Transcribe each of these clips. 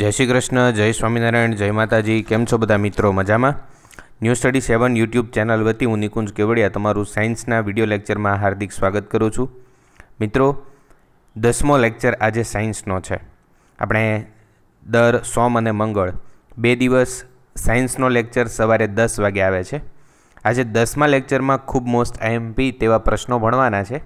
જય શ્રી કૃષ્ણ જય સ્વામિનારાયણ જય માતાજી કેમ છો બધા મિત્રો મજામાં news today seven YouTube channel વતી હું નિકુંજ કેવડિયા તમારું સાયન્સના વિડીયો લેક્ચરમાં હાર્દિક સ્વાગત કરું છું મિત્રો દસમો લેક્ચર આજે સાયન્સનો છે આપણે દર સોમ અને મંગળ બે દિવસ સાયન્સનો લેક્ચર સવારે દસ વાગે આવે છે આજે દસમા લેક્ચરમાં ખૂબ મોસ્ટ આઈએમપી તેવા પ્રશ્નો ભણવાના છે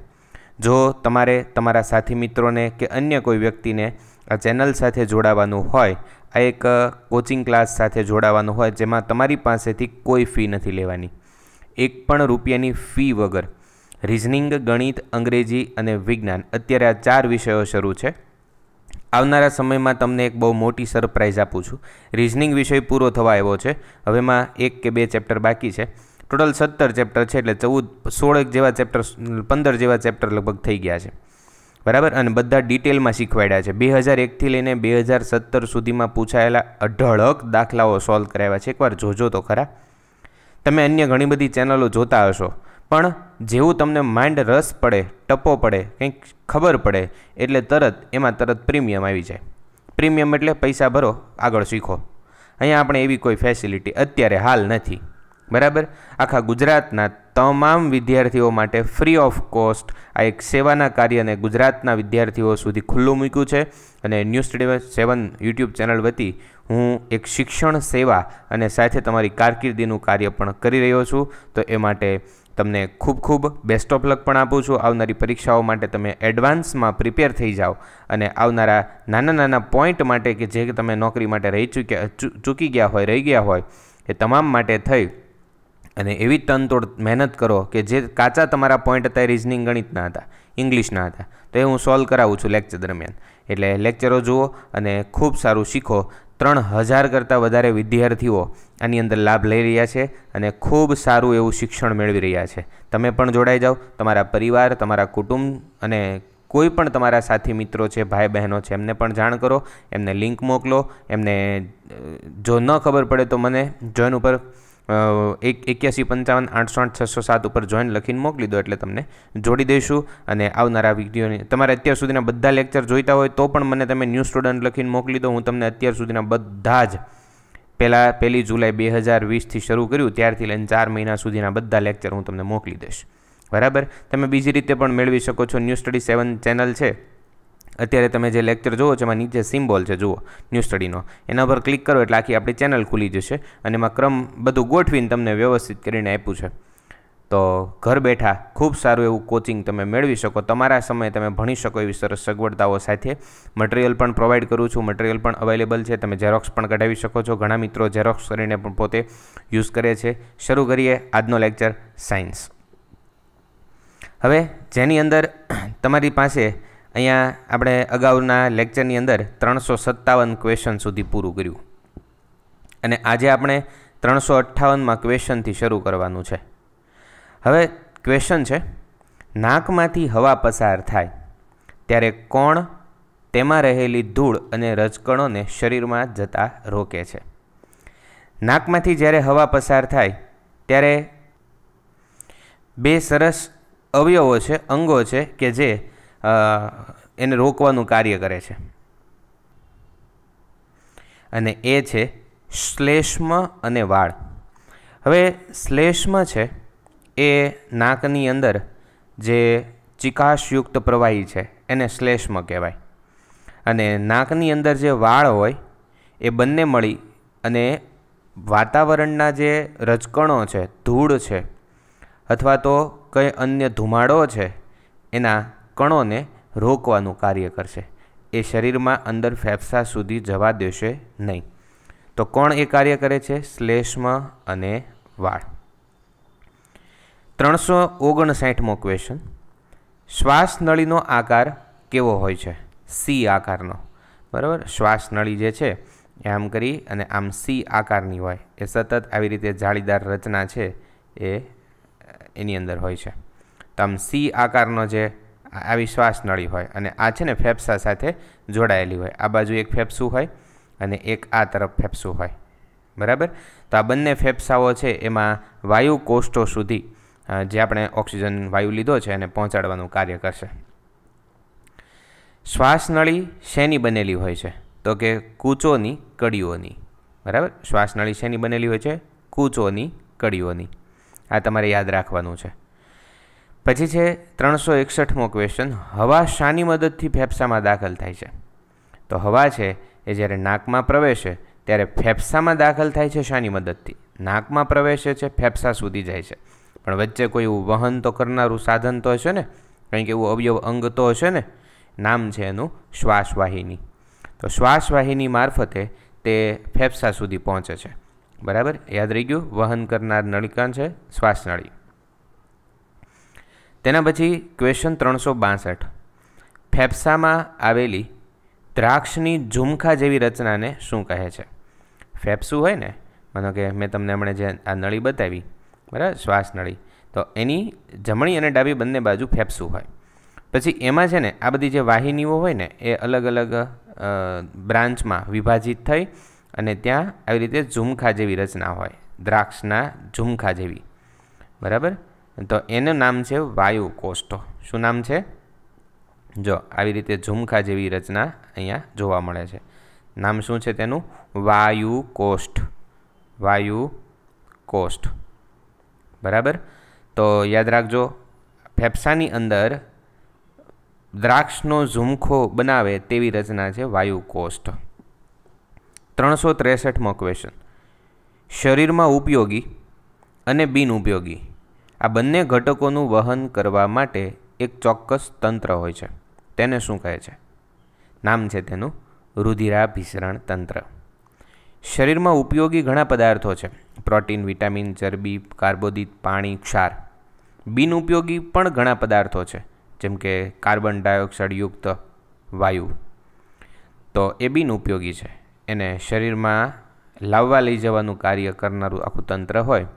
જો તમારે તમારા સાથી મિત્રોને કે અન્ય કોઈ વ્યક્તિને આ ચેનલ સાથે જોડાવાનું હોય આ એક કોચિંગ ક્લાસ સાથે જોડાવાનું હોય જેમાં તમારી પાસેથી કોઈ ફી નથી લેવાની એક પણ રૂપિયાની ફી વગર રિઝનિંગ ગણિત અંગ્રેજી અને વિજ્ઞાન અત્યારે આ ચાર વિષયો શરૂ છે આવનારા સમયમાં તમને એક બહુ મોટી સરપ્રાઇઝ આપું છું રિઝનિંગ વિષય પૂરો થવા આવ્યો છે હવેમાં એક કે બે ચેપ્ટર બાકી છે ટોટલ સત્તર ચેપ્ટર છે એટલે ચૌદ સોળેક જેવા ચેપ્ટર પંદર જેવા ચેપ્ટર લગભગ થઈ ગયા છે બરાબર અને બધા ડિટેલમાં શીખવાડ્યા છે બે હજાર એકથી લઈને બે હજાર સત્તર સુધીમાં પૂછાયેલા અઢળક દાખલાઓ સોલ્વ કરાવ્યા છે એકવાર જોજો તો ખરા તમે અન્ય ઘણી બધી ચેનલો જોતા હશો પણ જેવું તમને માઇન્ડ રસ પડે ટપો પડે કંઈક ખબર પડે એટલે તરત એમાં તરત પ્રીમિયમ આવી જાય પ્રીમિયમ એટલે પૈસા ભરો આગળ શીખો અહીંયા આપણે એવી કોઈ ફેસિલિટી અત્યારે હાલ નથી બરાબર આખા ગુજરાતના તમામ વિદ્યાર્થીઓ માટે ફ્રી ઓફ કોસ્ટ આ એક સેવાના કાર્યને ગુજરાતના વિદ્યાર્થીઓ સુધી ખુલ્લું મૂક્યું છે અને news today seven YouTube channel વતી હું એક શિક્ષણ સેવા અને સાથે તમારી કારકિર્દીનું કાર્ય પણ કરી રહ્યો છું તો એ માટે તમને ખૂબ ખૂબ બેસ્ટ ઓફ લક પણ આપું છું આવનારી પરીક્ષાઓ માટે તમે એડવાન્સમાં પ્રિપેર થઈ જાઓ અને આવનારા નાના નાના પોઈન્ટ માટે કે જે તમે નોકરી માટે રહી ચૂક્યા ચૂકી ગયા હોય રહી ગયા હોય એ તમામ માટે થઈ અને એવી તનતોડ મહેનત કરો કે જે કાચા તમારા પોઈન્ટ હતા એ રિઝનિંગ ગણિતના હતા ઇંગ્લિશના હતા તો એ હું સોલ્વ કરાવું છું લેક્ચર દરમિયાન એટલે લેક્ચરો જુઓ અને ખૂબ સારું શીખો ત્રણ હજાર કરતાં વધારે વિદ્યાર્થીઓ આની અંદર લાભ લઈ રહ્યા છે અને ખૂબ સારું એવું શિક્ષણ મેળવી રહ્યા છે તમે પણ જોડાઈ જાઓ તમારા પરિવાર તમારા કુટુંબ અને કોઈ પણ તમારા સાથી મિત્રો છે ભાઈ બહેનો છે એમને પણ જાણ કરો એમને લિંક મોકલો એમને જો ન ખબર પડે તો મને જોઈન ઉપર એક એક્યાસી પંચાવન આઠસો આઠ છસો સાત ઉપર જોઈન લખીને મોકલી દો એટલે તમને જોડી દઈશું અને આવનારા વિડીયોની તમારે અત્યાર સુધીના બધા લેક્ચર જોઈતા હોય તો પણ મને તમે ન્યૂ સ્ટુડન્ટ લખીને મોકલી દો હું તમને અત્યાર સુધીના બધા જ પહેલાં પહેલી જુલાઈ બે હજાર વીસથી શરૂ કર્યું ત્યારથી લઈને ચાર મહિના સુધીના બધા લેક્ચર હું તમને મોકલી દઈશ બરાબર તમે બીજી રીતે પણ મેળવી શકો છો ન્યૂ સ્ટડી સેવન ચેનલ છે અત્યારે તમે જે લેક્ચર જુઓ છો એમાં નીચે સિમ્બોલ છે જુઓ ન્યૂ સ્ટડીનો એના પર ક્લિક કરો એટલે આખી આપણી ચેનલ ખુલી જશે અને એમાં ક્રમ બધું ગોઠવીને તમને વ્યવસ્થિત કરીને આપ્યું છે તો ઘર બેઠા ખૂબ સારું એવું કોચિંગ તમે મેળવી શકો તમારા સમયે તમે ભણી શકો એવી સરસ સગવડતાઓ સાથે મટિરિયલ પણ પ્રોવાઈડ કરું છું મટિરિયલ પણ અવેલેબલ છે તમે ઝેરોક્સ પણ કઢાવી શકો છો ઘણા મિત્રો ઝેરોક્સ કરીને પણ પોતે યુઝ કરે છે શરૂ કરીએ આજનો લેક્ચર સાયન્સ હવે જેની અંદર તમારી પાસે અહીંયા આપણે અગાઉના લેક્ચરની અંદર ત્રણસો સત્તાવન ક્વેશ્ચન સુધી પૂરું કર્યું અને આજે આપણે ત્રણસો અઠ્ઠાવનમાં ક્વેશ્ચનથી શરૂ કરવાનું છે હવે ક્વેશ્ચન છે નાકમાંથી હવા પસાર થાય ત્યારે કોણ તેમાં રહેલી ધૂળ અને રજકણોને શરીરમાં જતા રોકે છે નાકમાંથી જ્યારે હવા પસાર થાય ત્યારે બે સરસ અવયવો છે અંગો છે કે જે એને રોકવાનું કાર્ય કરે છે અને એ છે શ્લેષ્મ અને વાળ હવે શ્લેષ્મ છે એ નાકની અંદર જે ચિકાશયુક્ત પ્રવાહી છે એને શ્લેષ્મ કહેવાય અને નાકની અંદર જે વાળ હોય એ બંને મળી અને વાતાવરણના જે રજકણો છે ધૂળ છે અથવા તો કંઈ અન્ય ધુમાડો છે એના કણોને રોકવાનું કાર્ય કરશે એ શરીરમાં અંદર ફેફસા સુધી જવા દેશે નહીં તો કોણ એ કાર્ય કરે છે શ્લેષ્મ અને વાળ ત્રણસો ઓગણસાઠમો ક્વેશ્ચન શ્વાસનળીનો આકાર કેવો હોય છે સી આકારનો બરાબર શ્વાસનળી જે છે એ આમ કરી અને આમ સી આકારની હોય એ સતત આવી રીતે જાળીદાર રચના છે એ એની અંદર હોય છે તો આમ સી આકારનો જે આવી શ્વાસનળી હોય અને આ છે ને ફેફસા સાથે જોડાયેલી હોય આ બાજુ એક ફેફસું હોય અને એક આ તરફ ફેફસું હોય બરાબર તો આ બંને ફેફસાઓ છે એમાં વાયુ કોષ્ટો સુધી જે આપણે ઓક્સિજન વાયુ લીધો છે એને પહોંચાડવાનું કાર્ય કરશે શ્વાસનળી શેની બનેલી હોય છે તો કે કૂચોની કડીઓની બરાબર શ્વાસનળી શેની બનેલી હોય છે કૂચોની કડીઓની આ તમારે યાદ રાખવાનું છે પછી છે ત્રણસો એકસઠમો ક્વેશ્ચન હવા શાની મદદથી ફેફસામાં દાખલ થાય છે તો હવા છે એ જ્યારે નાકમાં પ્રવેશે ત્યારે ફેફસામાં દાખલ થાય છે શાની મદદથી નાકમાં પ્રવેશે છે ફેફસા સુધી જાય છે પણ વચ્ચે કોઈ એવું વહન તો કરનારું સાધન તો હશે ને કંઈક એવું અવયવ અંગ તો હશે ને નામ છે એનું શ્વાસવાહિની તો શ્વાસવાહિની મારફતે તે ફેફસા સુધી પહોંચે છે બરાબર યાદ રહી ગયું વહન કરનાર નળિકા છે શ્વાસનળી તેના પછી ક્વેશ્ચન ત્રણસો બાસઠ ફેફસામાં આવેલી દ્રાક્ષની ઝુમખા જેવી રચનાને શું કહે છે ફેફસું હોય ને માનો કે મેં તમને હમણાં જે આ નળી બતાવી બરાબર શ્વાસ નળી તો એની જમણી અને ડાબી બંને બાજુ ફેફસું હોય પછી એમાં છે ને આ બધી જે વાહિનીઓ હોય ને એ અલગ અલગ બ્રાન્ચમાં વિભાજિત થઈ અને ત્યાં આવી રીતે ઝુમખા જેવી રચના હોય દ્રાક્ષના ઝુમખા જેવી બરાબર તો એનું નામ છે વાયુ કોષ્ટો શું નામ છે જો આવી રીતે ઝુમખા જેવી રચના અહીંયા જોવા મળે છે નામ શું છે તેનું વાયુ કોષ્ટ વાયુ કોષ્ટ બરાબર તો યાદ રાખજો ફેફસાની અંદર દ્રાક્ષનો ઝુમખો બનાવે તેવી રચના છે વાયુ કોષ્ટ ત્રણસો ત્રેસઠમો ક્વેશ્ચન શરીરમાં ઉપયોગી અને બિનઉપયોગી આ બંને ઘટકોનું વહન કરવા માટે એક ચોક્કસ તંત્ર હોય છે તેને શું કહે છે નામ છે તેનું રુધિરાભિસરણ તંત્ર શરીરમાં ઉપયોગી ઘણા પદાર્થો છે પ્રોટીન વિટામિન ચરબી કાર્બોદિત પાણી ક્ષાર બિનઉપયોગી પણ ઘણા પદાર્થો છે જેમ કે કાર્બન ડાયોક્સાઇડયુક્ત વાયુ તો એ બિનઉપયોગી છે એને શરીરમાં લાવવા લઈ જવાનું કાર્ય કરનારું આખું તંત્ર હોય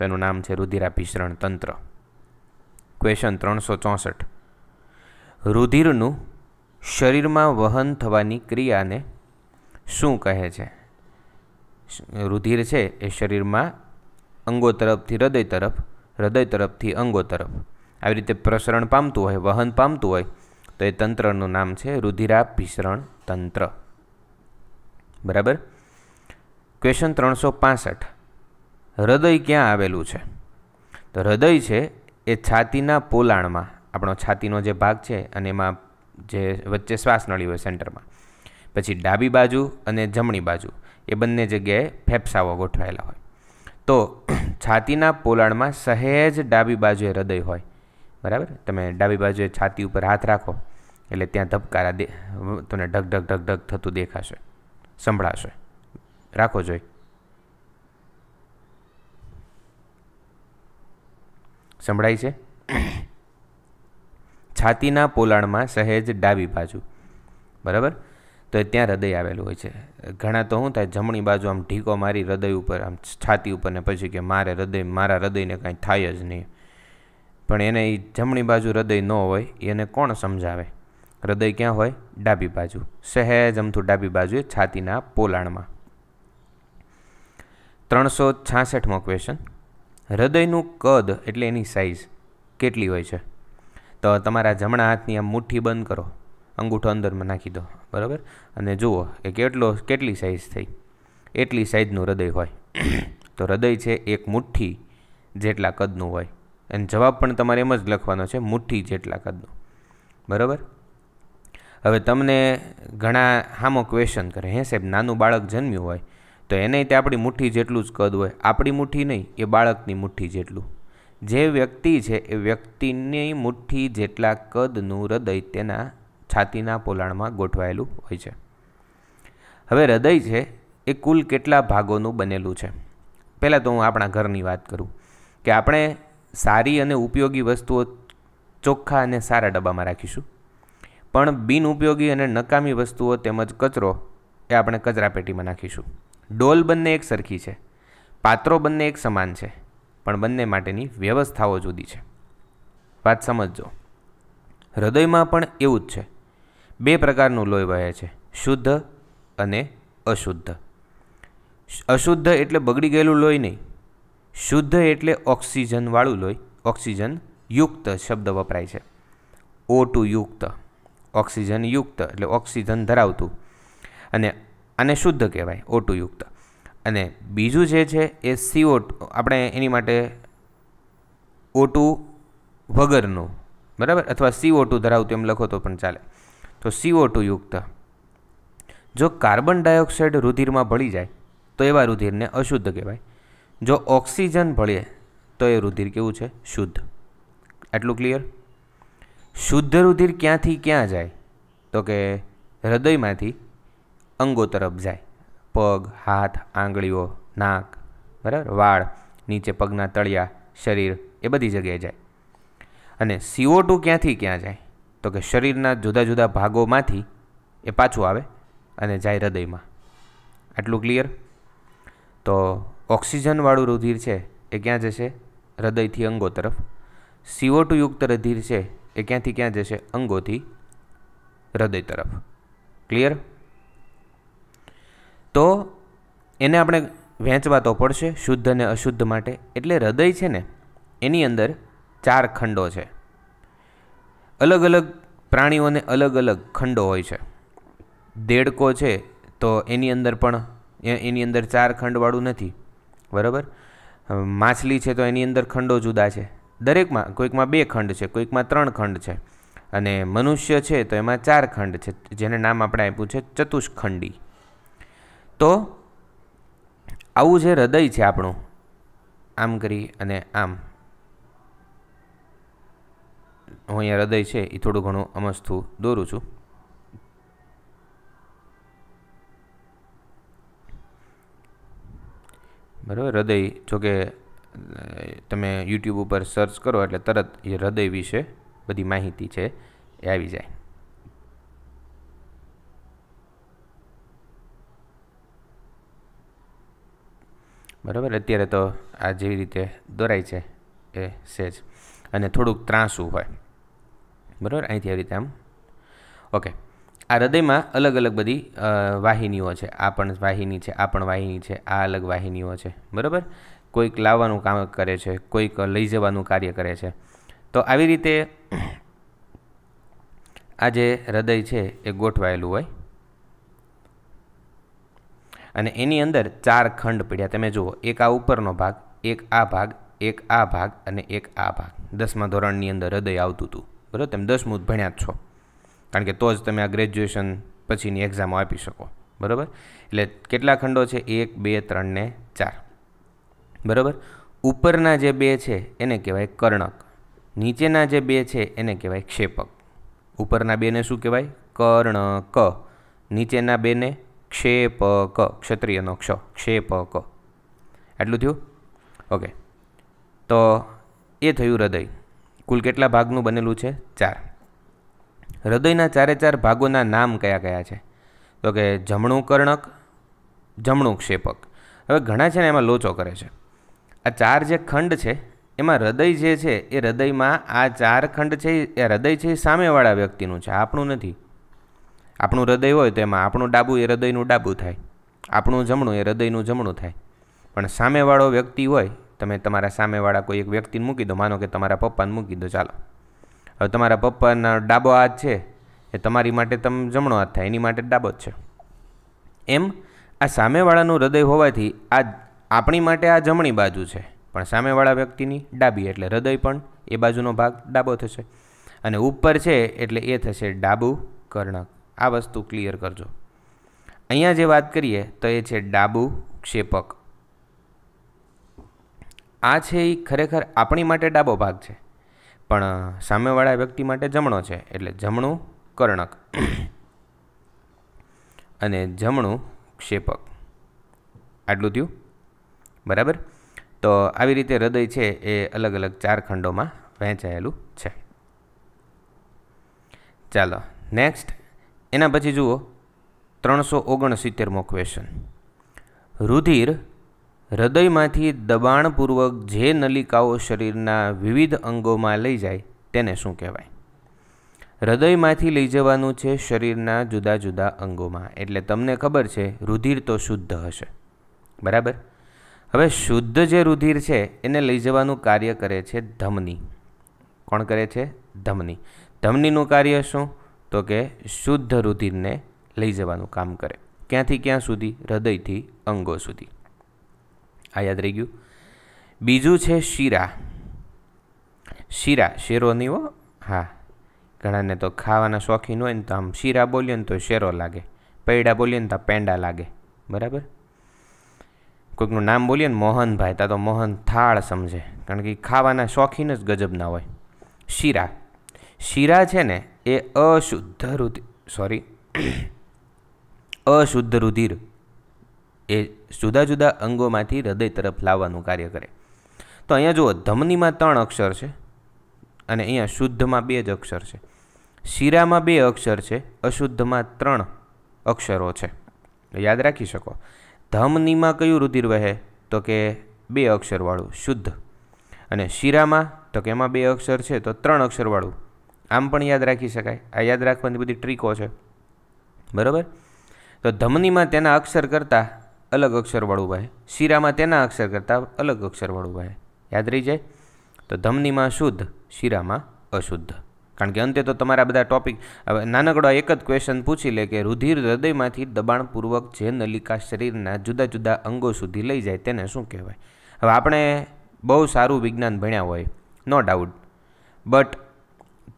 તેનું નામ છે રુધિરાભિસરણ તંત્ર ક્વેશન ત્રણસો ચોસઠ રુધિરનું શરીરમાં વહન થવાની ક્રિયાને શું કહે છે રુધિર છે એ શરીરમાં અંગો તરફથી હૃદય તરફ હૃદય તરફથી અંગો તરફ આવી રીતે પ્રસરણ પામતું હોય વહન પામતું હોય તો એ તંત્રનું નામ છે રુધિરાભિસરણ તંત્ર બરાબર ક્વેશન ત્રણસો પાસઠ હૃદય ક્યાં આવેલું છે તો હૃદય છે એ છાતીના પોલાણમાં આપણો છાતીનો જે ભાગ છે અને એમાં જે વચ્ચે શ્વાસ શ્વાસનળી હોય સેન્ટરમાં પછી ડાબી બાજુ અને જમણી બાજુ એ બંને જગ્યાએ ફેફસાઓ ગોઠવાયેલા હોય તો છાતીના પોલાણમાં સહેજ ડાબી બાજુએ હૃદય હોય બરાબર તમે ડાબી બાજુએ છાતી ઉપર હાથ રાખો એટલે ત્યાં ધબકારા દે તમને ઢગ ઢગ ઢગ ઢગ થતું દેખાશે સંભળાશે રાખો જોઈ સંભળાય છે છાતીના પોલાણમાં સહેજ ડાબી બાજુ બરાબર તો ત્યાં હૃદય આવેલું હોય છે ઘણા તો શું થાય જમણી બાજુ આમ ઢીકો મારી હૃદય ઉપર આમ છાતી ઉપર ને પછી કે મારે હૃદય મારા હૃદયને કાંઈ થાય જ નહીં પણ એને એ જમણી બાજુ હૃદય ન હોય એને કોણ સમજાવે હૃદય ક્યાં હોય ડાબી બાજુ સહેજ અમથું ડાબી બાજુએ છાતીના પોલાણમાં ત્રણસો છાસઠમો ક્વેશ્ચન હૃદયનું કદ એટલે એની સાઇઝ કેટલી હોય છે તો તમારા જમણા હાથની આમ મુઠ્ઠી બંધ કરો અંગૂઠો અંદરમાં નાખી દો બરાબર અને જુઓ એ કેટલો કેટલી સાઇઝ થઈ એટલી સાઇઝનું હૃદય હોય તો હૃદય છે એક મુઠ્ઠી જેટલા કદનું હોય અને જવાબ પણ તમારે એમ જ લખવાનો છે મુઠ્ઠી જેટલા કદનું બરાબર હવે તમને ઘણા હામો ક્વેશ્ચન કરે હે સાહેબ નાનું બાળક જન્મ્યું હોય તો એને તે આપણી મુઠ્ઠી જેટલું જ કદ હોય આપણી મુઠ્ઠી નહીં એ બાળકની મુઠ્ઠી જેટલું જે વ્યક્તિ છે એ વ્યક્તિની મુઠ્ઠી જેટલા કદનું હૃદય તેના છાતીના પોલાણમાં ગોઠવાયેલું હોય છે હવે હૃદય છે એ કુલ કેટલા ભાગોનું બનેલું છે પહેલાં તો હું આપણા ઘરની વાત કરું કે આપણે સારી અને ઉપયોગી વસ્તુઓ ચોખ્ખા અને સારા ડબ્બામાં રાખીશું પણ બિનઉપયોગી અને નકામી વસ્તુઓ તેમજ કચરો એ આપણે કચરાપેટીમાં નાખીશું ડોલ બંને એક સરખી છે પાત્રો બંને એક સમાન છે પણ બંને માટેની વ્યવસ્થાઓ જુદી છે વાત સમજજો હૃદયમાં પણ એવું જ છે બે પ્રકારનું લોહી વહે છે શુદ્ધ અને અશુદ્ધ અશુદ્ધ એટલે બગડી ગયેલું લોહી નહીં શુદ્ધ એટલે ઓક્સિજનવાળું લોહી ઓક્સિજન યુક્ત શબ્દ વપરાય છે ઓ ટુ યુક્ત ઓક્સિજન યુક્ત એટલે ઓક્સિજન ધરાવતું અને આને શુદ્ધ કહેવાય ઓટુયુક્ત અને બીજું જે છે એ સીઓ આપણે એની માટે ઓટુ વગરનું બરાબર અથવા સીઓ ટુ ધરાવતું એમ લખો તો પણ ચાલે તો સીઓ યુક્ત જો કાર્બન ડાયોક્સાઇડ રુધિરમાં ભળી જાય તો એવા રુધિરને અશુદ્ધ કહેવાય જો ઓક્સિજન ભળે તો એ રુધિર કેવું છે શુદ્ધ આટલું ક્લિયર શુદ્ધ રુધિર ક્યાંથી ક્યાં જાય તો કે હૃદયમાંથી અંગો તરફ જાય પગ હાથ આંગળીઓ નાક બરાબર વાળ નીચે પગના તળિયા શરીર એ બધી જગ્યાએ જાય અને સીઓ ટુ ક્યાંથી ક્યાં જાય તો કે શરીરના જુદા જુદા ભાગોમાંથી એ પાછું આવે અને જાય હૃદયમાં આટલું ક્લિયર તો ઓક્સિજનવાળું રુધિર છે એ ક્યાં જશે હૃદયથી અંગો તરફ સીઓ ટુ યુક્ત રુધિર છે એ ક્યાંથી ક્યાં જશે અંગોથી હૃદય તરફ ક્લિયર તો એને આપણે વહેંચવા તો પડશે શુદ્ધ અને અશુદ્ધ માટે એટલે હૃદય છે ને એની અંદર ચાર ખંડો છે અલગ અલગ પ્રાણીઓને અલગ અલગ ખંડો હોય છે દેડકો છે તો એની અંદર પણ એની અંદર ચાર ખંડવાળું નથી બરાબર માછલી છે તો એની અંદર ખંડો જુદા છે દરેકમાં કોઈકમાં બે ખંડ છે કોઈકમાં ત્રણ ખંડ છે અને મનુષ્ય છે તો એમાં ચાર ખંડ છે જેને નામ આપણે આપ્યું છે ચતુષ્ખંડી તો આવું જે હૃદય છે આપણું આમ કરી અને આમ હું અહીંયા હૃદય છે એ થોડું ઘણું અમસ્થું દોરું છું બરાબર હૃદય જોકે તમે યુટ્યુબ ઉપર સર્ચ કરો એટલે તરત એ હૃદય વિશે બધી માહિતી છે એ આવી જાય બરાબર અત્યારે તો આ જેવી રીતે દોરાય છે એ સેજ અને થોડુંક ત્રાંસું હોય બરાબર અહીંથી આવી રીતે આમ ઓકે આ હૃદયમાં અલગ અલગ બધી વાહિનીઓ છે આ પણ વાહિની છે આ પણ વાહિની છે આ અલગ વાહિનીઓ છે બરાબર કોઈક લાવવાનું કામ કરે છે કોઈક લઈ જવાનું કાર્ય કરે છે તો આવી રીતે આ જે હૃદય છે એ ગોઠવાયેલું હોય અને એની અંદર ચાર ખંડ પડ્યા તમે જુઓ એક આ ઉપરનો ભાગ એક આ ભાગ એક આ ભાગ અને એક આ ભાગ દસમા ધોરણની અંદર હૃદય આવતું હતું બરાબર તમે દસમું ભણ્યા જ છો કારણ કે તો જ તમે આ ગ્રેજ્યુએશન પછીની એક્ઝામો આપી શકો બરાબર એટલે કેટલા ખંડો છે એક બે ત્રણ ને ચાર બરાબર ઉપરના જે બે છે એને કહેવાય કર્ણક નીચેના જે બે છે એને કહેવાય ક્ષેપક ઉપરના બેને શું કહેવાય કર્ણક નીચેના બેને ક્ષેપક ક્ષત્રિયનો ક્ષ ક્ષેપક એટલું થયું ઓકે તો એ થયું હૃદય કુલ કેટલા ભાગનું બનેલું છે ચાર હૃદયના ચારે ચાર ભાગોના નામ કયા કયા છે તો કે જમણું કર્ણક જમણું ક્ષેપક હવે ઘણા છે ને એમાં લોચો કરે છે આ ચાર જે ખંડ છે એમાં હૃદય જે છે એ હૃદયમાં આ ચાર ખંડ છે એ હૃદય છે એ સામેવાળા વ્યક્તિનું છે આપણું નથી આપણું હૃદય હોય તો એમાં આપણું ડાબું એ હૃદયનું ડાબું થાય આપણું જમણું એ હૃદયનું જમણું થાય પણ સામેવાળો વ્યક્તિ હોય તમે તમારા સામેવાળા કોઈ એક વ્યક્તિને મૂકી દો માનો કે તમારા પપ્પાને મૂકી દો ચાલો હવે તમારા પપ્પાના ડાબો હાથ છે એ તમારી માટે તમ જમણો હાથ થાય એની માટે ડાબો જ છે એમ આ સામેવાળાનું હૃદય હોવાથી આ આપણી માટે આ જમણી બાજુ છે પણ સામેવાળા વ્યક્તિની ડાબી એટલે હૃદય પણ એ બાજુનો ભાગ ડાબો થશે અને ઉપર છે એટલે એ થશે ડાબું કર્ણક આ વસ્તુ ક્લિયર કરજો અહીંયા જે વાત કરીએ તો એ છે ડાબું ક્ષેપક આ છે એ ખરેખર આપણી માટે ડાબો ભાગ છે પણ સામેવાળા વ્યક્તિ માટે જમણો છે એટલે જમણું કર્ણક અને જમણું ક્ષેપક આટલું થયું બરાબર તો આવી રીતે હૃદય છે એ અલગ અલગ ચાર ખંડોમાં વહેંચાયેલું છે ચાલો નેક્સ્ટ એના પછી જુઓ ત્રણસો ઓગણસિત્તેરમો ક્વેશ્ચન રુધિર હૃદયમાંથી દબાણપૂર્વક જે નલિકાઓ શરીરના વિવિધ અંગોમાં લઈ જાય તેને શું કહેવાય હૃદયમાંથી લઈ જવાનું છે શરીરના જુદા જુદા અંગોમાં એટલે તમને ખબર છે રુધિર તો શુદ્ધ હશે બરાબર હવે શુદ્ધ જે રુધિર છે એને લઈ જવાનું કાર્ય કરે છે ધમની કોણ કરે છે ધમની ધમનીનું કાર્ય શું તો કે શુદ્ધ રુધિરને લઈ જવાનું કામ કરે ક્યાંથી ક્યાં સુધી હૃદયથી અંગો સુધી આ યાદ રહી ગયું બીજું છે શીરા શીરા શેરોની હો હા ઘણાને તો ખાવાના શોખીન હોય ને તો આમ શીરા બોલીએ ને તો શેરો લાગે પૈડા બોલીએ ને તો પેંડા લાગે બરાબર કોઈકનું નામ બોલીએ ને મોહનભાઈ તા તો મોહન થાળ સમજે કારણ કે ખાવાના શોખીન જ ગજબના હોય શીરા શીરા છે ને એ અશુદ્ધ રુધિર સોરી અશુદ્ધ રુધિર એ જુદા જુદા અંગોમાંથી હૃદય તરફ લાવવાનું કાર્ય કરે તો અહીંયા જુઓ ધમનીમાં ત્રણ અક્ષર છે અને અહીંયા શુદ્ધમાં બે જ અક્ષર છે શિરામાં બે અક્ષર છે અશુદ્ધમાં ત્રણ અક્ષરો છે યાદ રાખી શકો ધમનીમાં કયું રુધિર વહે તો કે બે અક્ષરવાળું શુદ્ધ અને શિરામાં તો કે એમાં બે અક્ષર છે તો ત્રણ અક્ષરવાળું આમ પણ યાદ રાખી શકાય આ યાદ રાખવાની બધી ટ્રીકો છે બરાબર તો ધમનીમાં તેના અક્ષર કરતાં અલગ અક્ષરવાળું ભાઈ શીરામાં તેના અક્ષર કરતાં અલગ અક્ષરવાળું ભાઈ યાદ રહી જાય તો ધમનીમાં શુદ્ધ શીરામાં અશુદ્ધ કારણ કે અંતે તો તમારા બધા ટોપિક હવે નાનકડો એક જ ક્વેશ્ચન પૂછી લે કે રુધિર હૃદયમાંથી દબાણપૂર્વક જે નલિકા શરીરના જુદા જુદા અંગો સુધી લઈ જાય તેને શું કહેવાય હવે આપણે બહુ સારું વિજ્ઞાન ભણ્યા હોય નો ડાઉટ બટ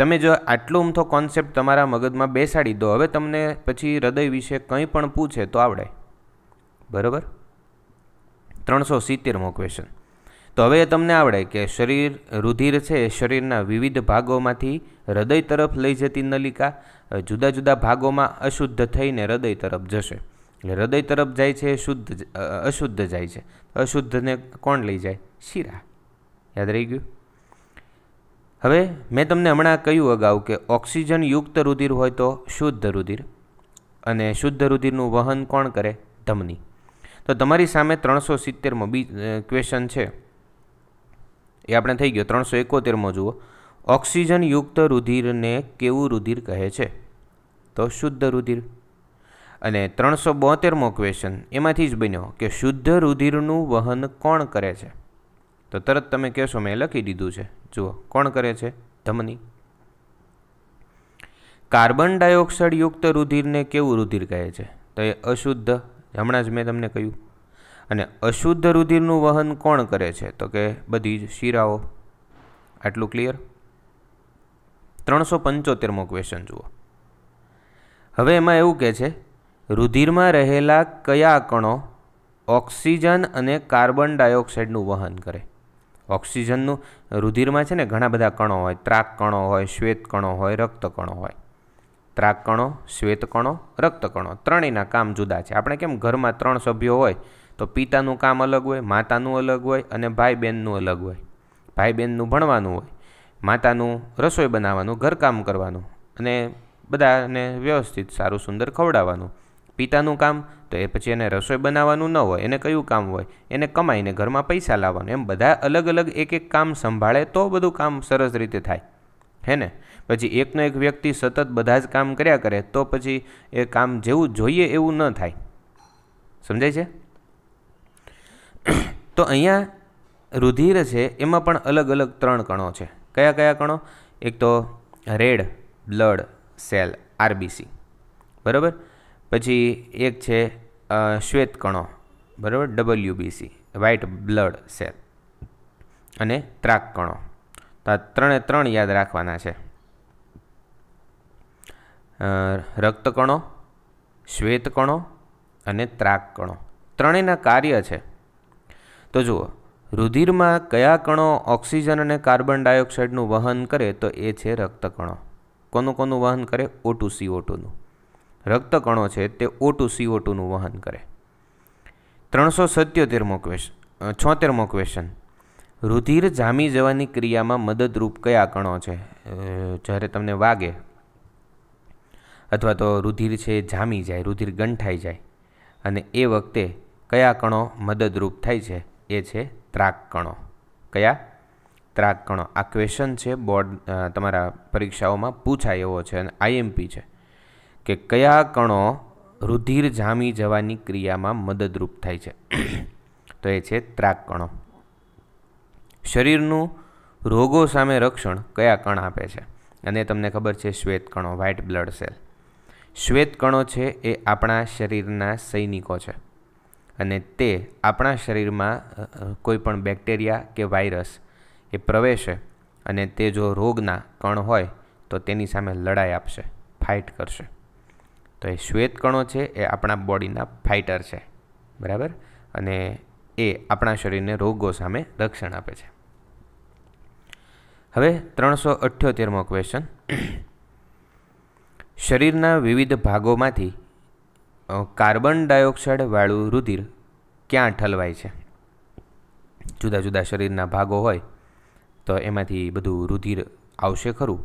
તમે જો આટલો ઊંધો કોન્સેપ્ટ તમારા મગજમાં બેસાડી દો હવે તમને પછી હૃદય વિશે કંઈ પણ પૂછે તો આવડે બરાબર ત્રણસો સિત્તેરમો ક્વેશ્ચન તો હવે તમને આવડે કે શરીર રુધિર છે શરીરના વિવિધ ભાગોમાંથી હૃદય તરફ લઈ જતી નલિકા જુદા જુદા ભાગોમાં અશુદ્ધ થઈને હૃદય તરફ જશે એટલે હૃદય તરફ જાય છે શુદ્ધ અશુદ્ધ જાય છે અશુદ્ધને કોણ લઈ જાય શીરા યાદ રહી ગયું હવે મેં તમને હમણાં કહ્યું અગાઉ કે ઓક્સિજનયુક્ત રુધિર હોય તો શુદ્ધ રુધિર અને શુદ્ધ રુધિરનું વહન કોણ કરે ધમની તો તમારી સામે ત્રણસો સિત્તેરમો બી ક્વેશ્ચન છે એ આપણે થઈ ગયો ત્રણસો એકોતેરમો જુઓ ઓક્સિજન યુક્ત રુધિરને કેવું રુધિર કહે છે તો શુદ્ધ રુધિર અને ત્રણસો બોતેરમો ક્વેશ્ચન એમાંથી જ બન્યો કે શુદ્ધ રુધિરનું વહન કોણ કરે છે તો તરત તમે કહેશો મેં લખી દીધું છે જુઓ કોણ કરે છે ધમની કાર્બન ડાયોક્સાઇડ યુક્ત રુધિરને કેવું રુધિર કહે છે તો એ અશુદ્ધ હમણાં જ મેં તમને કહ્યું અને અશુદ્ધ રુધિરનું વહન કોણ કરે છે તો કે બધી જ શીરાઓ આટલું ક્લિયર ત્રણસો પંચોતેરમો ક્વેશ્ચન જુઓ હવે એમાં એવું કહે છે રુધિરમાં રહેલા કયા કણો ઓક્સિજન અને કાર્બન ડાયોક્સાઇડનું વહન કરે ઓક્સિજનનું રુધિરમાં છે ને ઘણા બધા કણો હોય ત્રાક કણો હોય શ્વેત કણો હોય રક્ત કણો હોય ત્રાક કણો શ્વેત કણો રક્ત કણો ત્રણેયના કામ જુદા છે આપણે કેમ ઘરમાં ત્રણ સભ્યો હોય તો પિતાનું કામ અલગ હોય માતાનું અલગ હોય અને ભાઈ બહેનનું અલગ હોય ભાઈ બહેનનું ભણવાનું હોય માતાનું રસોઈ બનાવવાનું ઘરકામ કરવાનું અને બધાને વ્યવસ્થિત સારું સુંદર ખવડાવવાનું પિતાનું કામ તો એ પછી એને રસોઈ બનાવવાનું ન હોય એને કયું કામ હોય એને કમાઈને ઘરમાં પૈસા લાવવાનું એમ બધા અલગ અલગ એક એક કામ સંભાળે તો બધું કામ સરસ રીતે થાય હે ને પછી એકનો એક વ્યક્તિ સતત બધા જ કામ કર્યા કરે તો પછી એ કામ જેવું જોઈએ એવું ન થાય સમજાય છે તો અહીંયા રુધિર છે એમાં પણ અલગ અલગ ત્રણ કણો છે કયા કયા કણો એક તો રેડ બ્લડ સેલ આરબીસી બરાબર પછી એક છે શ્વેત કણો બરાબર ડબલ્યુબીસી વ્હાઇટ બ્લડ સેલ અને ત્રાકકણો તો આ ત્રણે ત્રણ યાદ રાખવાના છે રક્ત કણો શ્વેત કણો અને ત્રાક કણો ત્રણેયના કાર્ય છે તો જુઓ રુધિરમાં કયા કણો ઓક્સિજન અને કાર્બન ડાયોક્સાઇડનું વહન કરે તો એ છે રક્ત કણો કોનું કોનું વહન કરે ઓટુ સી ઓટુનું રક્તકણો છે તે ઓ ટુ સીઓ ટુનું વહન કરે ત્રણસો સત્યોતેરમો ક્વેશ્ચન છોતેરમો ક્વેશ્ચન રુધિર જામી જવાની ક્રિયામાં મદદરૂપ કયા કણો છે જ્યારે તમને વાગે અથવા તો રુધિર છે જામી જાય રુધિર ગંઠાઈ જાય અને એ વખતે કયા કણો મદદરૂપ થાય છે એ છે ત્રાક કણો કયા ત્રાક કણો આ ક્વેશ્ચન છે બોર્ડ તમારા પરીક્ષાઓમાં પૂછાય એવો છે અને આઈએમપી છે કે કયા કણો રુધિર જામી જવાની ક્રિયામાં મદદરૂપ થાય છે તો એ છે ત્રાક કણો શરીરનું રોગો સામે રક્ષણ કયા કણ આપે છે અને તમને ખબર છે શ્વેત કણો વ્હાઇટ બ્લડ સેલ શ્વેત કણો છે એ આપણા શરીરના સૈનિકો છે અને તે આપણા શરીરમાં કોઈપણ બેક્ટેરિયા કે વાયરસ એ પ્રવેશે અને તે જો રોગના કણ હોય તો તેની સામે લડાઈ આપશે ફાઇટ કરશે તો એ શ્વેતકણો છે એ આપણા બોડીના ફાઇટર છે બરાબર અને એ આપણા શરીરને રોગો સામે રક્ષણ આપે છે હવે ત્રણસો અઠ્યોતેરમો ક્વેશ્ચન શરીરના વિવિધ ભાગોમાંથી કાર્બન ડાયોક્સાઇડવાળું રુધિર ક્યાં ઠલવાય છે જુદા જુદા શરીરના ભાગો હોય તો એમાંથી બધું રુધિર આવશે ખરું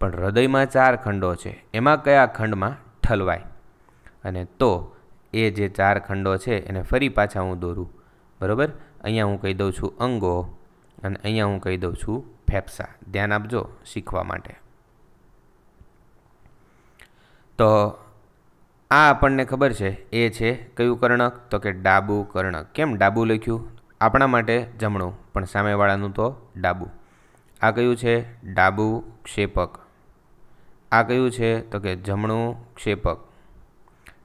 પણ હૃદયમાં ચાર ખંડો છે એમાં કયા ખંડમાં ઠલવાય અને તો એ જે ચાર ખંડો છે એને ફરી પાછા હું દોરું બરાબર અહીંયા હું કહી દઉં છું અંગો અને અહીંયા હું કહી દઉં છું ફેફસા ધ્યાન આપજો શીખવા માટે તો આ આપણને ખબર છે એ છે કયું કર્ણક તો કે ડાબુ કર્ણક કેમ ડાબું લખ્યું આપણા માટે જમણું પણ સામેવાળાનું તો ડાબું આ કયું છે ડાબુ ક્ષેપક આ કયું છે તો કે જમણું ક્ષેપક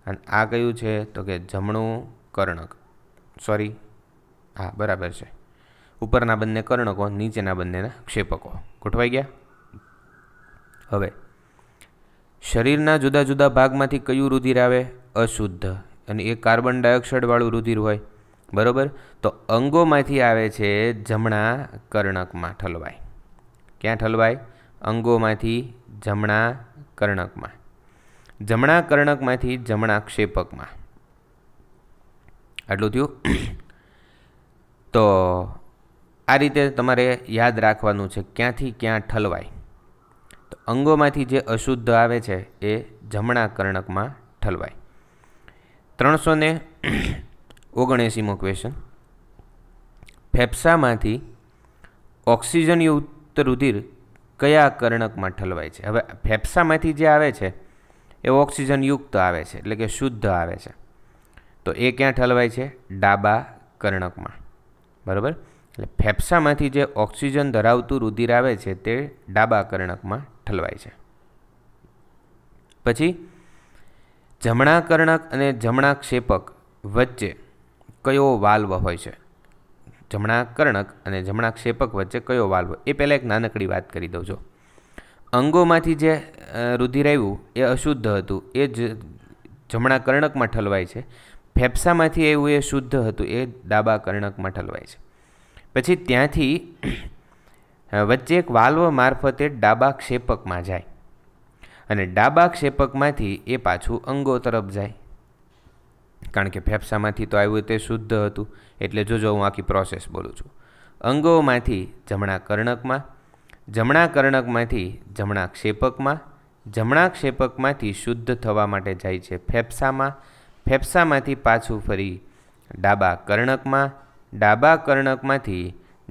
અને આ કયું છે તો કે જમણું કર્ણક સોરી હા બરાબર છે ઉપરના બંને કર્ણકો નીચેના બંનેના ક્ષેપકો ગોઠવાઈ ગયા હવે શરીરના જુદા જુદા ભાગમાંથી કયું રુધિર આવે અશુદ્ધ અને એ કાર્બન ડાયોક્સાઇડવાળું રુધિર હોય બરાબર તો અંગોમાંથી આવે છે જમણા કર્ણકમાં ઠલવાય ક્યાં ઠલવાય અંગોમાંથી જમણા કર્ણકમાં જમણા કર્ણકમાંથી જમણા ક્ષેપકમાં આટલું થયું તો આ રીતે તમારે યાદ રાખવાનું છે ક્યાંથી ક્યાં ઠલવાય તો અંગોમાંથી જે અશુદ્ધ આવે છે એ જમણા કર્ણકમાં ઠલવાય ત્રણસો ને ઓગણએંસીમો ક્વેશ્ચન ફેફસામાંથી ઓક્સિજનયુક્ત રુધિર કયા કર્ણકમાં ઠલવાય છે હવે ફેફસામાંથી જે આવે છે એ ઓક્સિજનયુક્ત આવે છે એટલે કે શુદ્ધ આવે છે તો એ ક્યાં ઠલવાય છે ડાબા કર્ણકમાં બરાબર એટલે ફેફસામાંથી જે ઓક્સિજન ધરાવતું રુધિર આવે છે તે ડાબા કર્ણકમાં ઠલવાય છે પછી જમણા કર્ણક અને જમણા ક્ષેપક વચ્ચે કયો વાલ્વ હોય છે જમણા કર્ણક અને જમણા ક્ષેપક વચ્ચે કયો વાલ્વ એ પહેલાં એક નાનકડી વાત કરી દઉં છું અંગોમાંથી જે રુધિર આવ્યું એ અશુદ્ધ હતું એ જ જમણા કર્ણકમાં ઠલવાય છે ફેફસામાંથી આવ્યું એ શુદ્ધ હતું એ ડાબા કર્ણકમાં ઠલવાય છે પછી ત્યાંથી વચ્ચે એક વાલ્વ મારફતે ડાબા ક્ષેપકમાં જાય અને ડાબા ક્ષેપકમાંથી એ પાછું અંગો તરફ જાય કારણ કે ફેફસામાંથી તો આવ્યું તે શુદ્ધ હતું એટલે જોજો હું આખી પ્રોસેસ બોલું છું અંગોમાંથી જમણા કર્ણકમાં જમણા કર્ણકમાંથી જમણા ક્ષેપકમાં જમણા ક્ષેપકમાંથી શુદ્ધ થવા માટે જાય છે ફેફસામાં ફેફસામાંથી પાછું ફરી ડાબા કર્ણકમાં ડાબા કર્ણકમાંથી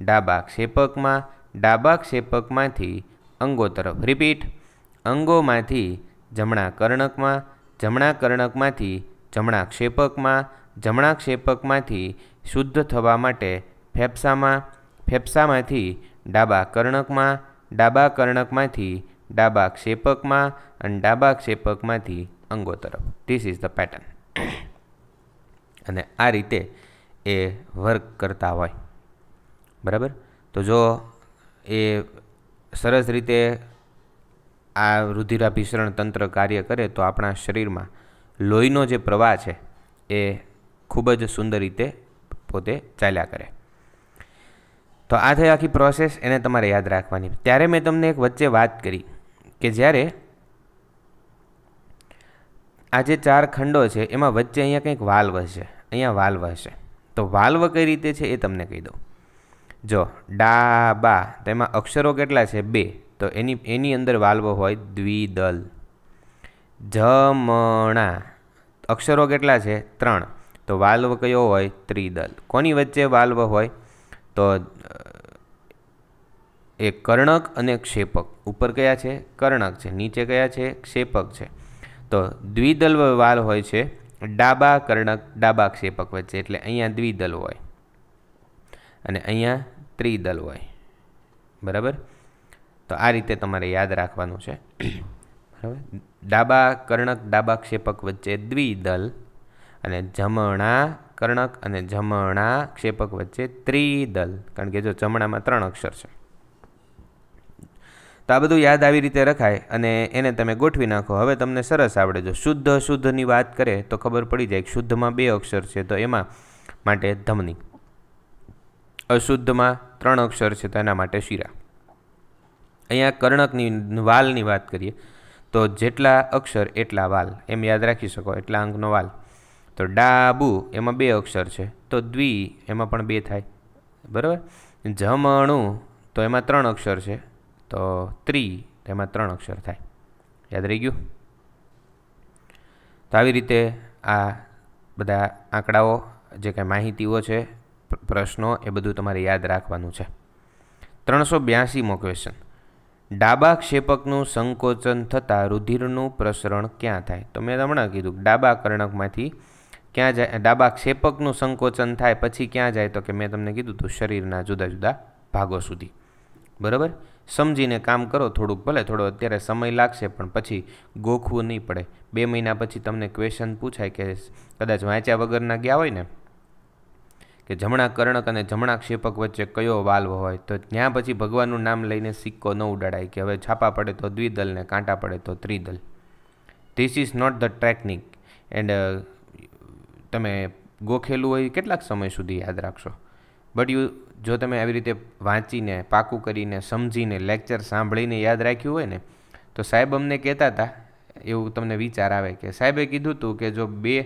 ડાબા ક્ષેપકમાં ડાબા ક્ષેપકમાંથી અંગો તરફ રિપીટ અંગોમાંથી જમણા કર્ણકમાં જમણા કર્ણકમાંથી જમણા ક્ષેપકમાં જમણા ક્ષેપકમાંથી શુદ્ધ થવા માટે ફેફસામાં ફેફસામાંથી ડાબા કર્ણકમાં ડાબા કર્ણકમાંથી ડાબા ક્ષેપકમાં અને ડાબા ક્ષેપકમાંથી અંગો તરફ ધીસ ઇઝ ધ પેટર્ન અને આ રીતે એ વર્ક કરતા હોય બરાબર તો જો એ સરસ રીતે આ રુધિરાભિસરણ તંત્ર કાર્ય કરે તો આપણા શરીરમાં લોહીનો જે પ્રવાહ છે એ ખૂબ જ સુંદર રીતે પોતે ચાલ્યા કરે તો આ થઈ આખી પ્રોસેસ એને તમારે યાદ રાખવાની ત્યારે મેં તમને એક વચ્ચે વાત કરી કે જ્યારે આ જે ચાર ખંડો છે એમાં વચ્ચે અહીંયા કંઈક વાલ્વ હશે અહીંયા વાલ્વ હશે તો વાલ્વ કઈ રીતે છે એ તમને કહી દઉં જો ડા બા તેમાં અક્ષરો કેટલા છે બે તો એની એની અંદર વાલ્વ હોય દ્વિદલ જમણા અક્ષરો કેટલા છે ત્રણ તો વાલ્વ કયો હોય ત્રિદલ કોની વચ્ચે વાલ્વ હોય તો એ કર્ણક અને ક્ષેપક ઉપર કયા છે કર્ણક છે નીચે કયા છે ક્ષેપક છે તો દ્વિદલ વાલ હોય છે ડાબા કર્ણક ડાબા ક્ષેપક વચ્ચે એટલે અહીંયા દ્વિદલ હોય અને અહીંયા ત્રિદલ હોય બરાબર તો આ રીતે તમારે યાદ રાખવાનું છે બરાબર ડાબા કર્ણક ડાબા ક્ષેપક વચ્ચે દ્વિદલ અને જમણા કર્ણક અને જમણા ક્ષેપક વચ્ચે ત્રિદલ કારણ કે જો જમણામાં ત્રણ અક્ષર છે તો આ બધું યાદ આવી રીતે રખાય અને એને તમે ગોઠવી નાખો હવે તમને સરસ આવડે જો શુદ્ધ અશુદ્ધની વાત કરે તો ખબર પડી જાય શુદ્ધમાં બે અક્ષર છે તો એમાં માટે ધમની અશુદ્ધમાં ત્રણ અક્ષર છે તો એના માટે શીરા અહીંયા કર્ણકની વાલની વાત કરીએ તો જેટલા અક્ષર એટલા વાલ એમ યાદ રાખી શકો એટલા અંકનો વાલ તો ડાબુ એમાં બે અક્ષર છે તો દ્વિ એમાં પણ બે થાય બરાબર જમણું તો એમાં ત્રણ અક્ષર છે તો ત્રી એમાં ત્રણ અક્ષર થાય યાદ રહી ગયું તો આવી રીતે આ બધા આંકડાઓ જે કાંઈ માહિતીઓ છે પ્રશ્નો એ બધું તમારે યાદ રાખવાનું છે ત્રણસો બ્યાસીમો ક્વેશ્ચન ડાબા ક્ષેપકનું સંકોચન થતાં રુધિરનું પ્રસરણ ક્યાં થાય તો મેં હમણાં કીધું ડાબા કર્ણકમાંથી ક્યાં જાય ડાબા ક્ષેપકનું સંકોચન થાય પછી ક્યાં જાય તો કે મેં તમને કીધું હતું શરીરના જુદા જુદા ભાગો સુધી બરાબર સમજીને કામ કરો થોડુંક ભલે થોડો અત્યારે સમય લાગશે પણ પછી ગોખવું નહીં પડે બે મહિના પછી તમને ક્વેશ્ચન પૂછાય કે કદાચ વાંચ્યા વગરના ગયા હોય ને કે જમણા કર્ણક અને જમણા ક્ષેપક વચ્ચે કયો વાલ્વ હોય તો ત્યાં પછી ભગવાનનું નામ લઈને સિક્કો ન ઉડાડાય કે હવે છાપા પડે તો દ્વિદલ ને કાંટા પડે તો ત્રિદલ this is not the technique and તમે ગોખેલું હોય કેટલાક સમય સુધી યાદ રાખશો બટ યુ જો તમે આવી રીતે વાંચીને પાકું કરીને સમજીને લેક્ચર સાંભળીને યાદ રાખ્યું હોય ને તો સાહેબ અમને કહેતા હતા એવું તમને વિચાર આવે કે સાહેબે કીધું હતું કે જો બે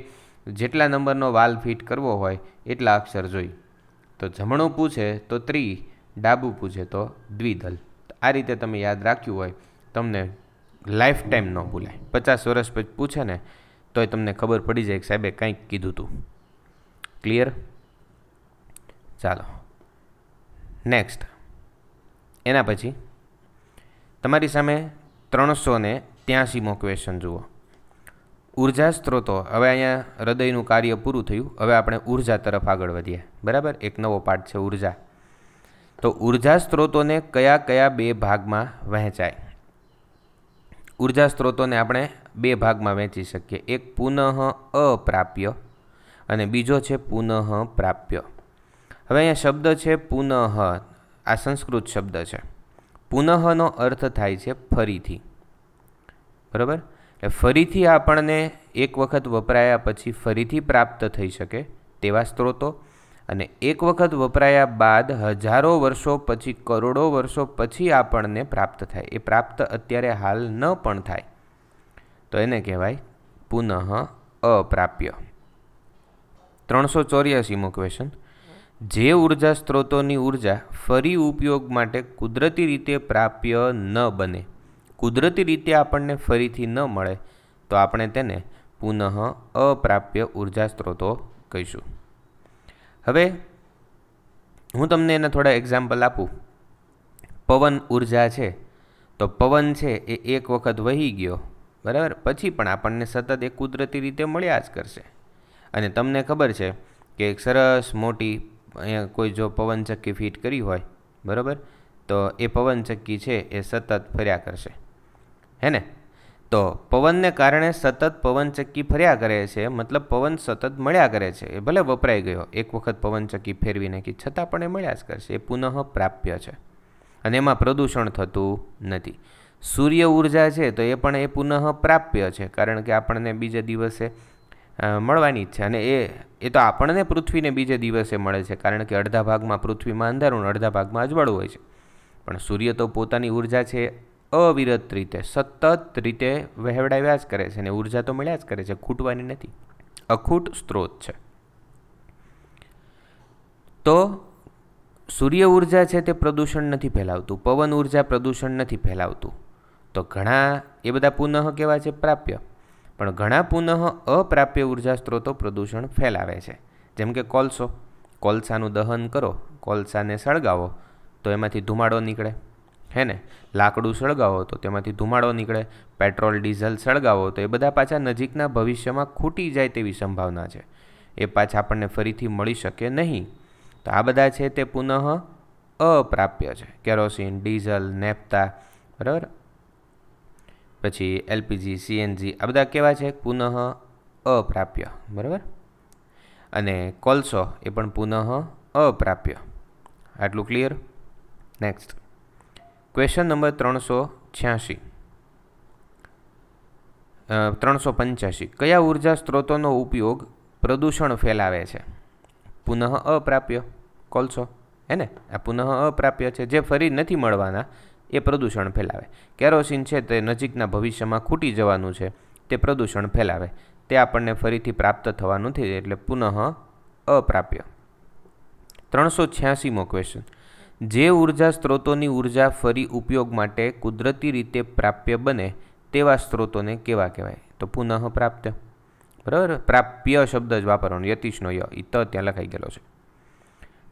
જેટલા નંબરનો વાલ ફિટ કરવો હોય એટલા અક્ષર જોઈ તો જમણું પૂછે તો ત્રી ડાબું પૂછે તો દ્વિદલ આ રીતે તમે યાદ રાખ્યું હોય તમને લાઈફ ટાઈમ ન ભૂલાય પચાસ વર્ષ પછી પૂછે ને તોય તમને ખબર પડી જાય કે સાહેબે કંઈક કીધું હતું ક્લિયર ચાલો નેક્સ્ટ એના પછી તમારી સામે ત્રણસો ને ત્યાસીમો ક્વેશ્ચન જુઓ ઉર્જા સ્ત્રોતો હવે અહીંયા હૃદયનું કાર્ય પૂરું થયું હવે આપણે ઉર્જા તરફ આગળ વધીએ બરાબર એક નવો પાઠ છે ઉર્જા તો ઉર્જા સ્ત્રોતોને કયા કયા બે ભાગમાં વહેંચાય ઉર્જા સ્ત્રોતોને આપણે બે ભાગમાં વહેંચી શકીએ એક પુનઃ અપ્રાપ્ય અને બીજો છે પુનઃ પ્રાપ્ય હવે અહીંયા શબ્દ છે પુનઃ આ સંસ્કૃત શબ્દ છે પુનઃનો અર્થ થાય છે ફરીથી બરાબર ફરીથી આપણને એક વખત વપરાયા પછી ફરીથી પ્રાપ્ત થઈ શકે તેવા સ્ત્રોતો અને એક વખત વપરાયા બાદ હજારો વર્ષો પછી કરોડો વર્ષો પછી આપણને પ્રાપ્ત થાય એ પ્રાપ્ત અત્યારે હાલ ન પણ થાય તો એને કહેવાય પુનઃ અપ્રાપ્ય ત્રણસો ચોર્યાસીમો ક્વેશ્ચન જે ઉર્જા સ્ત્રોતોની ઉર્જા ફરી ઉપયોગ માટે કુદરતી રીતે પ્રાપ્ય ન બને કુદરતી રીતે આપણને ફરીથી ન મળે તો આપણે તેને પુનઃ અપ્રાપ્ય ઉર્જા સ્ત્રોતો કહીશું હવે હું તમને એના થોડા એક્ઝામ્પલ આપું પવન ઉર્જા છે તો પવન છે એ એક વખત વહી ગયો બરાબર પછી પણ આપણને સતત એ કુદરતી રીતે મળ્યા જ કરશે અને તમને ખબર છે કે એક સરસ મોટી અહીંયા કોઈ જો પવનચક્કી ફિટ કરી હોય બરાબર તો એ પવનચક્કી છે એ સતત ફર્યા કરશે હેને તો પવનને કારણે સતત પવનચક્કી ફર્યા કરે છે મતલબ પવન સતત મળ્યા કરે છે એ ભલે વપરાઈ ગયો એક વખત પવનચક્કી ફેરવી નાખી છતાં પણ એ મળ્યા જ કરશે એ પુનઃ પ્રાપ્ય છે અને એમાં પ્રદૂષણ થતું નથી સૂર્ય ઉર્જા છે તો એ પણ એ પુનઃ પ્રાપ્ય છે કારણ કે આપણને બીજે દિવસે મળવાની જ છે અને એ એ તો આપણને પૃથ્વીને બીજે દિવસે મળે છે કારણ કે અડધા ભાગમાં પૃથ્વીમાં અંધારું અડધા ભાગમાં અજવાળું હોય છે પણ સૂર્ય તો પોતાની ઉર્જા છે અવિરત રીતે સતત રીતે વહેવડાવ્યા જ કરે છે અને ઉર્જા તો મળ્યા જ કરે છે ખૂટવાની નથી અખૂટ સ્ત્રોત છે તો સૂર્ય ઉર્જા છે તે પ્રદૂષણ નથી ફેલાવતું પવન ઉર્જા પ્રદૂષણ નથી ફેલાવતું તો ઘણા એ બધા પુનઃ કેવા છે પ્રાપ્ય પણ ઘણા પુનઃ અપ્રાપ્ય ઉર્જા સ્ત્રોતો પ્રદૂષણ ફેલાવે છે જેમ કે કોલસો કોલસાનું દહન કરો કોલસાને સળગાવો તો એમાંથી ધુમાડો નીકળે હે ને લાકડું સળગાવો તો તેમાંથી ધુમાડો નીકળે પેટ્રોલ ડીઝલ સળગાવો તો એ બધા પાછા નજીકના ભવિષ્યમાં ખૂટી જાય તેવી સંભાવના છે એ પાછા આપણને ફરીથી મળી શકે નહીં તો આ બધા છે તે પુનઃ અપ્રાપ્ય છે કેરોસીન ડીઝલ નેપતા બરાબર પછી એલપીજી સીએનજી આ બધા કેવા છે પુનઃ અપ્રાપ્ય બરાબર અને કોલસો એ પણ પુનઃ અપ્રાપ્ય આટલું ક્લિયર નેક્સ્ટ ક્વેશ્ચન નંબર ત્રણસો છ્યાસી ત્રણસો પંચ્યાસી કયા ઉર્જા સ્ત્રોતોનો ઉપયોગ પ્રદૂષણ ફેલાવે છે પુનઃ અપ્રાપ્ય કોલસો હે ને આ પુનઃ અપ્રાપ્ય છે જે ફરી નથી મળવાના એ પ્રદૂષણ ફેલાવે કેરોસીન છે તે નજીકના ભવિષ્યમાં ખૂટી જવાનું છે તે પ્રદૂષણ ફેલાવે તે આપણને ફરીથી પ્રાપ્ત થવાનું નથી એટલે પુનઃ અપ્રાપ્ય ત્રણસો છ્યાસીમો ક્વેશ્ચન જે ઉર્જા સ્ત્રોતોની ઉર્જા ફરી ઉપયોગ માટે કુદરતી રીતે પ્રાપ્ય બને તેવા સ્ત્રોતોને કેવા કહેવાય તો પુનઃ પ્રાપ્ય બરાબર પ્રાપ્ય શબ્દ જ વાપરવાનો યતીશનો ય ઈ ત ત્યાં લખાઈ ગયેલો છે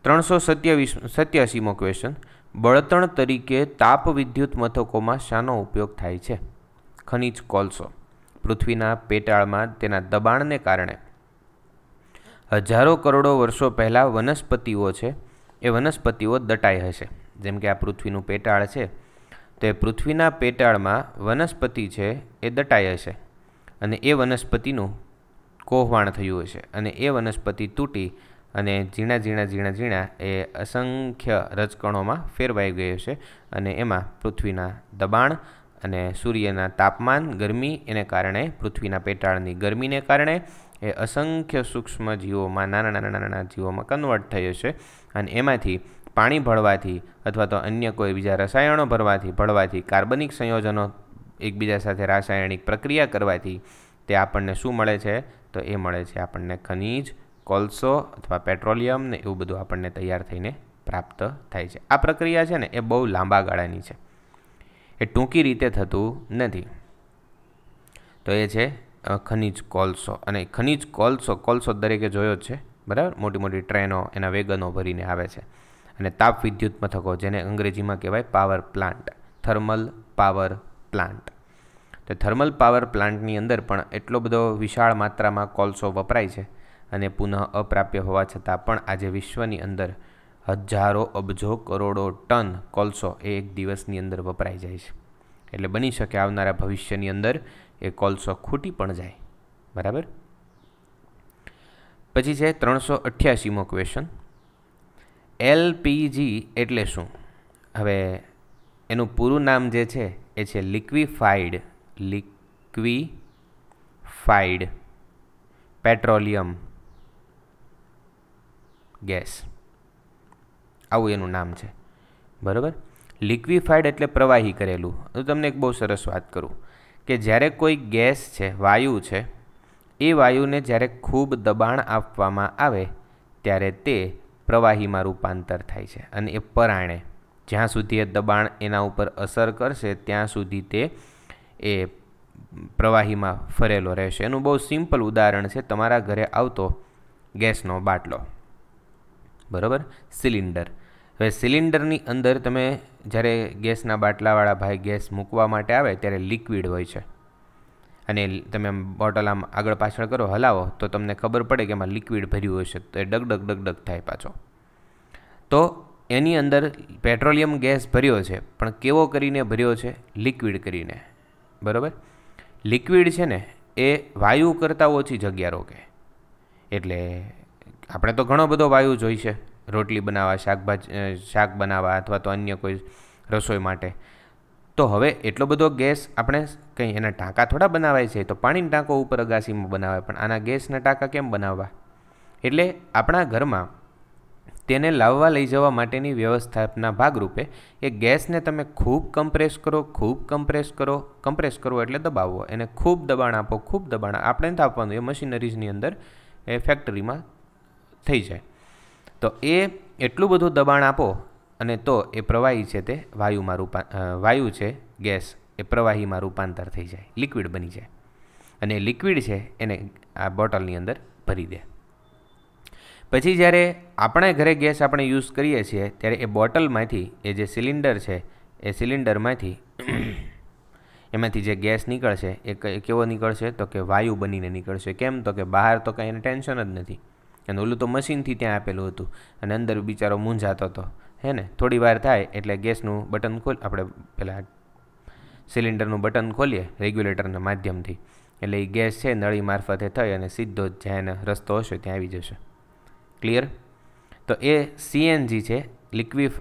ત્રણસો સત્યાવીસ સત્યાસીમો ક્વેશ્ચન બળતણ તરીકે તાપ વિદ્યુત મથકોમાં શાનો ઉપયોગ થાય છે ખનિજ કોલસો પૃથ્વીના પેટાળમાં તેના દબાણને કારણે હજારો કરોડો વર્ષો પહેલાં વનસ્પતિઓ છે એ વનસ્પતિઓ દટાઈ હશે જેમ કે આ પૃથ્વીનું પેટાળ છે તો એ પૃથ્વીના પેટાળમાં વનસ્પતિ છે એ દટાઈ હશે અને એ વનસ્પતિનું કોહવાણ થયું હશે અને એ વનસ્પતિ તૂટી અને ઝીણા ઝીણા ઝીણા ઝીણા એ અસંખ્ય રજકણોમાં ફેરવાઈ ગયો છે અને એમાં પૃથ્વીના દબાણ અને સૂર્યના તાપમાન ગરમી એને કારણે પૃથ્વીના પેટાળની ગરમીને કારણે એ અસંખ્ય સૂક્ષ્મ જીવોમાં નાના નાના નાના જીવોમાં કન્વર્ટ થયો છે અને એમાંથી પાણી ભળવાથી અથવા તો અન્ય કોઈ બીજા રસાયણો ભરવાથી ભળવાથી કાર્બનિક સંયોજનો એકબીજા સાથે રાસાયણિક પ્રક્રિયા કરવાથી તે આપણને શું મળે છે તો એ મળે છે આપણને ખનીજ કોલસો અથવા પેટ્રોલિયમ ને એવું બધું આપણને તૈયાર થઈને પ્રાપ્ત થાય છે આ પ્રક્રિયા છે ને એ બહુ લાંબા ગાળાની છે એ ટૂંકી રીતે થતું નથી તો એ છે ખનીજ કોલસો અને ખનીજ કોલસો કોલસો દરેકે જોયો જ છે બરાબર મોટી મોટી ટ્રેનો એના વેગનો ભરીને આવે છે અને તાપ વિદ્યુત મથકો જેને અંગ્રેજીમાં કહેવાય power plant thermal power plant તો થર્મલ પાવર પ્લાન્ટની અંદર પણ એટલો બધો વિશાળ માત્રામાં કોલસો વપરાય છે અને પુનઃ અપ્રાપ્ય હોવા છતાં પણ આજે વિશ્વની અંદર હજારો અબજો કરોડો ટન કોલસો એ એક દિવસની અંદર વપરાઈ જાય છે એટલે બની શકે આવનારા ભવિષ્યની અંદર એ કોલસો ખૂટી પણ જાય બરાબર પછી છે ત્રણસો અઠ્યાસીમો ક્વેશ્ચન એલપીજી એટલે શું હવે એનું પૂરું નામ જે છે એ છે લિક્વિફાઈડ લિક્વિફાઈડ પેટ્રોલિયમ ગેસ આવું એનું નામ છે બરાબર લિક્વિફાઈડ એટલે પ્રવાહી કરેલું હું તમને એક બહુ સરસ વાત કરું કે જ્યારે કોઈ ગેસ છે વાયુ છે એ વાયુને જ્યારે ખૂબ દબાણ આપવામાં આવે ત્યારે તે પ્રવાહીમાં રૂપાંતર થાય છે અને એ પરાણે જ્યાં સુધી એ દબાણ એના ઉપર અસર કરશે ત્યાં સુધી તે એ પ્રવાહીમાં ફરેલો રહેશે એનું બહુ સિમ્પલ ઉદાહરણ છે તમારા ઘરે આવતો ગેસનો બાટલો બરાબર સિલિન્ડર હવે સિલિન્ડરની અંદર તમે જ્યારે ગેસના બાટલાવાળા ભાઈ ગેસ મૂકવા માટે આવે ત્યારે લિક્વિડ હોય છે અને તમે આમ બોટલ આમ આગળ પાછળ કરો હલાવો તો તમને ખબર પડે કે એમાં લિક્વિડ ભર્યું હશે તો એ ડગ ડગ ડગ ડગ થાય પાછો તો એની અંદર પેટ્રોલિયમ ગેસ ભર્યો છે પણ કેવો કરીને ભર્યો છે લિક્વિડ કરીને બરાબર લિક્વિડ છે ને એ વાયુ કરતાં ઓછી જગ્યા રોકે એટલે આપણે તો ઘણો બધો વાયુ જોઈશે રોટલી બનાવવા શાકભાજી શાક બનાવવા અથવા તો અન્ય કોઈ રસોઈ માટે તો હવે એટલો બધો ગેસ આપણે કંઈ એના ટાંકા થોડા બનાવાય છે તો પાણીના ટાંકો ઉપર અગાસીમાં બનાવાય પણ આના ગેસના ટાંકા કેમ બનાવવા એટલે આપણા ઘરમાં તેને લાવવા લઈ જવા માટેની વ્યવસ્થાના ભાગરૂપે એ ગેસને તમે ખૂબ કમ્પ્રેસ કરો ખૂબ કમ્પ્રેસ કરો કમ્પ્રેસ કરો એટલે દબાવો એને ખૂબ દબાણ આપો ખૂબ દબાણ આપણે નથી આપવાનું એ મશીનરીઝની અંદર એ ફેક્ટરીમાં થઈ જાય તો એ એટલું બધું દબાણ આપો અને તો એ પ્રવાહી છે તે વાયુમાં રૂપા વાયુ છે ગેસ એ પ્રવાહીમાં રૂપાંતર થઈ જાય લિક્વિડ બની જાય અને લિક્વિડ છે એને આ બોટલની અંદર ભરી દે પછી જ્યારે આપણે ઘરે ગેસ આપણે યુઝ કરીએ છીએ ત્યારે એ બોટલમાંથી એ જે સિલિન્ડર છે એ સિલિન્ડરમાંથી એમાંથી જે ગેસ નીકળશે એ કેવો નીકળશે તો કે વાયુ બનીને નીકળશે કેમ તો કે બહાર તો કાંઈ એને ટેન્શન જ નથી અને ઓલું તો મશીનથી ત્યાં આપેલું હતું અને અંદર બિચારો મૂંઝાતો હતો હે ને થોડી વાર થાય એટલે ગેસનું બટન ખોલ આપણે પહેલાં સિલિન્ડરનું બટન ખોલીએ રેગ્યુલેટરના માધ્યમથી એટલે એ ગેસ છે નળી મારફતે થઈ અને સીધો જ જ્યાં રસ્તો હશે ત્યાં આવી જશે ક્લિયર તો એ સીએનજી છે લિક્વિફ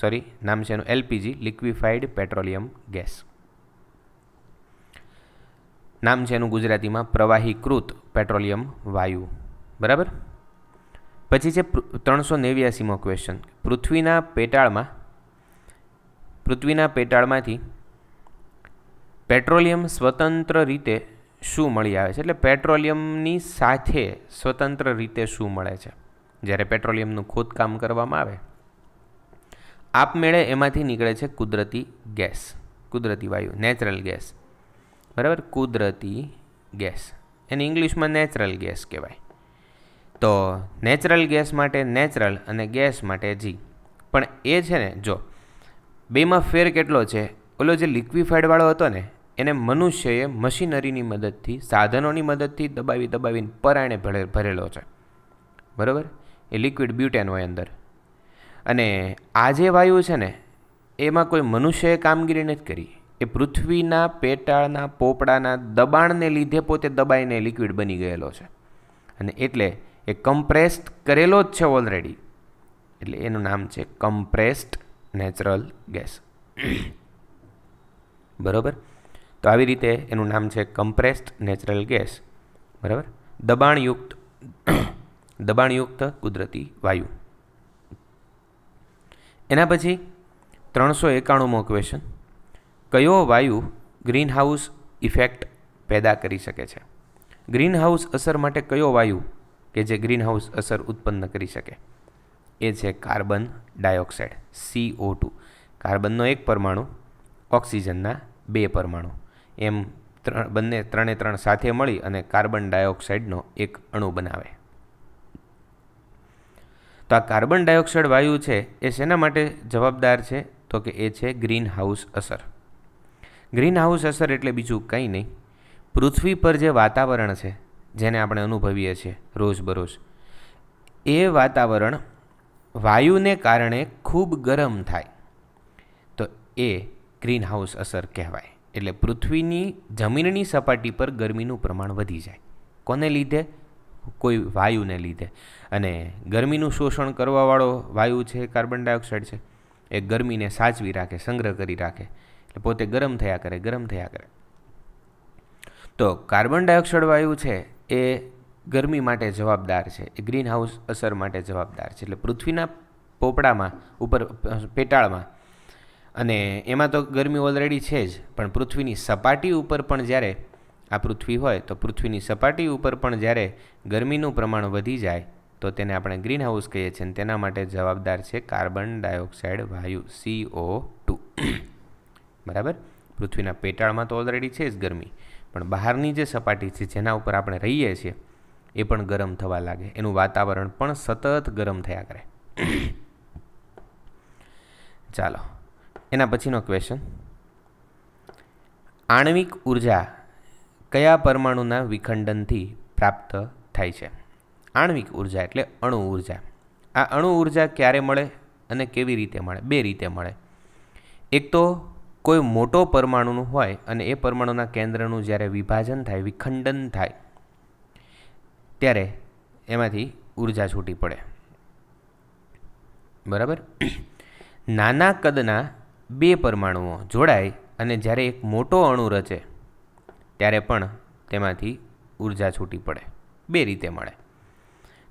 સોરી નામ છે એનું એલપીજી લિક્વિફાઈડ પેટ્રોલિયમ ગેસ નામ છે એનું ગુજરાતીમાં પ્રવાહીકૃત પેટ્રોલિયમ વાયુ બરાબર પછી છે ત્રણસો નેવ્યાસીમો ક્વેશ્ચન પૃથ્વીના પેટાળમાં પૃથ્વીના પેટાળમાંથી પેટ્રોલિયમ સ્વતંત્ર રીતે શું મળી આવે છે એટલે પેટ્રોલિયમની સાથે સ્વતંત્ર રીતે શું મળે છે જ્યારે પેટ્રોલિયમનું ખોદકામ કરવામાં આવે આપમેળે એમાંથી નીકળે છે કુદરતી ગેસ કુદરતી વાયુ નેચરલ ગેસ બરાબર કુદરતી ગેસ એને ઇંગ્લિશમાં નેચરલ ગેસ કહેવાય તો નેચરલ ગેસ માટે નેચરલ અને ગેસ માટે જી પણ એ છે ને જો બેમાં ફેર કેટલો છે ઓલો જે લિક્વિફાઈડવાળો હતો ને એને મનુષ્યએ મશીનરીની મદદથી સાધનોની મદદથી દબાવી દબાવીને પરાણે ભરેલો છે બરાબર એ લિક્વિડ બ્યુટેન હોય અંદર અને આ જે વાયુ છે ને એમાં કોઈ મનુષ્યએ કામગીરી નથી કરી એ પૃથ્વીના પેટાળના પોપડાના દબાણને લીધે પોતે દબાઈને લિક્વિડ બની ગયેલો છે અને એટલે એ કમ્પ્રેસ્ડ કરેલો જ છે ઓલરેડી એટલે એનું નામ છે કમ્પ્રેસ્ડ નેચરલ ગેસ બરાબર તો આવી રીતે એનું નામ છે કમ્પ્રેસ્ડ નેચરલ ગેસ બરાબર દબાણયુક્ત દબાણયુક્ત કુદરતી વાયુ એના પછી ત્રણસો એકાણુંમો ક્વેશ્ચન કયો વાયુ ગ્રીનહાઉસ ઇફેક્ટ પેદા કરી શકે છે ગ્રીનહાઉસ અસર માટે કયો વાયુ કે જે ગ્રીનહાઉસ અસર ઉત્પન્ન કરી શકે એ છે કાર્બન ડાયોક્સાઇડ સીઓ ટુ કાર્બનનો એક પરમાણુ ઓક્સિજનના બે પરમાણુ એમ ત્રણ બંને ત્રણે ત્રણ સાથે મળી અને કાર્બન ડાયોક્સાઇડનો એક અણુ બનાવે તો આ કાર્બન ડાયોક્સાઇડ વાયુ છે એ શેના માટે જવાબદાર છે તો કે એ છે ગ્રીન હાઉસ અસર ગ્રીન હાઉસ અસર એટલે બીજું કંઈ નહીં પૃથ્વી પર જે વાતાવરણ છે જેને આપણે અનુભવીએ છીએ રોજબરોજ એ વાતાવરણ વાયુને કારણે ખૂબ ગરમ થાય તો એ ગ્રીન હાઉસ અસર કહેવાય એટલે પૃથ્વીની જમીનની સપાટી પર ગરમીનું પ્રમાણ વધી જાય કોને લીધે કોઈ વાયુને લીધે અને ગરમીનું શોષણ કરવાવાળો વાયુ છે કાર્બન ડાયોક્સાઇડ છે એ ગરમીને સાચવી રાખે સંગ્રહ કરી રાખે એટલે પોતે ગરમ થયા કરે ગરમ થયા કરે તો કાર્બન ડાયોક્સાઇડ વાયુ છે એ ગરમી માટે જવાબદાર છે એ ગ્રીન હાઉસ અસર માટે જવાબદાર છે એટલે પૃથ્વીના પોપડામાં ઉપર પેટાળમાં અને એમાં તો ગરમી ઓલરેડી છે જ પણ પૃથ્વીની સપાટી ઉપર પણ જ્યારે આ પૃથ્વી હોય તો પૃથ્વીની સપાટી ઉપર પણ જ્યારે ગરમીનું પ્રમાણ વધી જાય તો તેને આપણે ગ્રીન હાઉસ કહીએ છીએ અને તેના માટે જવાબદાર છે કાર્બન ડાયોક્સાઇડ વાયુ સીઓ ટુ બરાબર પૃથ્વીના પેટાળમાં તો ઓલરેડી છે જ ગરમી પણ બહારની જે સપાટી છે જેના ઉપર આપણે રહીએ છીએ એ પણ ગરમ થવા લાગે એનું વાતાવરણ પણ સતત ગરમ થયા કરે ચાલો એના પછીનો ક્વેશ્ચન આણવિક ઉર્જા કયા પરમાણુના વિખંડનથી પ્રાપ્ત થાય છે આણવિક ઉર્જા એટલે અણુ ઉર્જા આ અણુ ઉર્જા ક્યારે મળે અને કેવી રીતે મળે બે રીતે મળે એક તો કોઈ મોટો પરમાણુનું હોય અને એ પરમાણુના કેન્દ્રનું જ્યારે વિભાજન થાય વિખંડન થાય ત્યારે એમાંથી ઉર્જા છૂટી પડે બરાબર નાના કદના બે પરમાણુઓ જોડાય અને જ્યારે એક મોટો અણુ રચે ત્યારે પણ તેમાંથી ઉર્જા છૂટી પડે બે રીતે મળે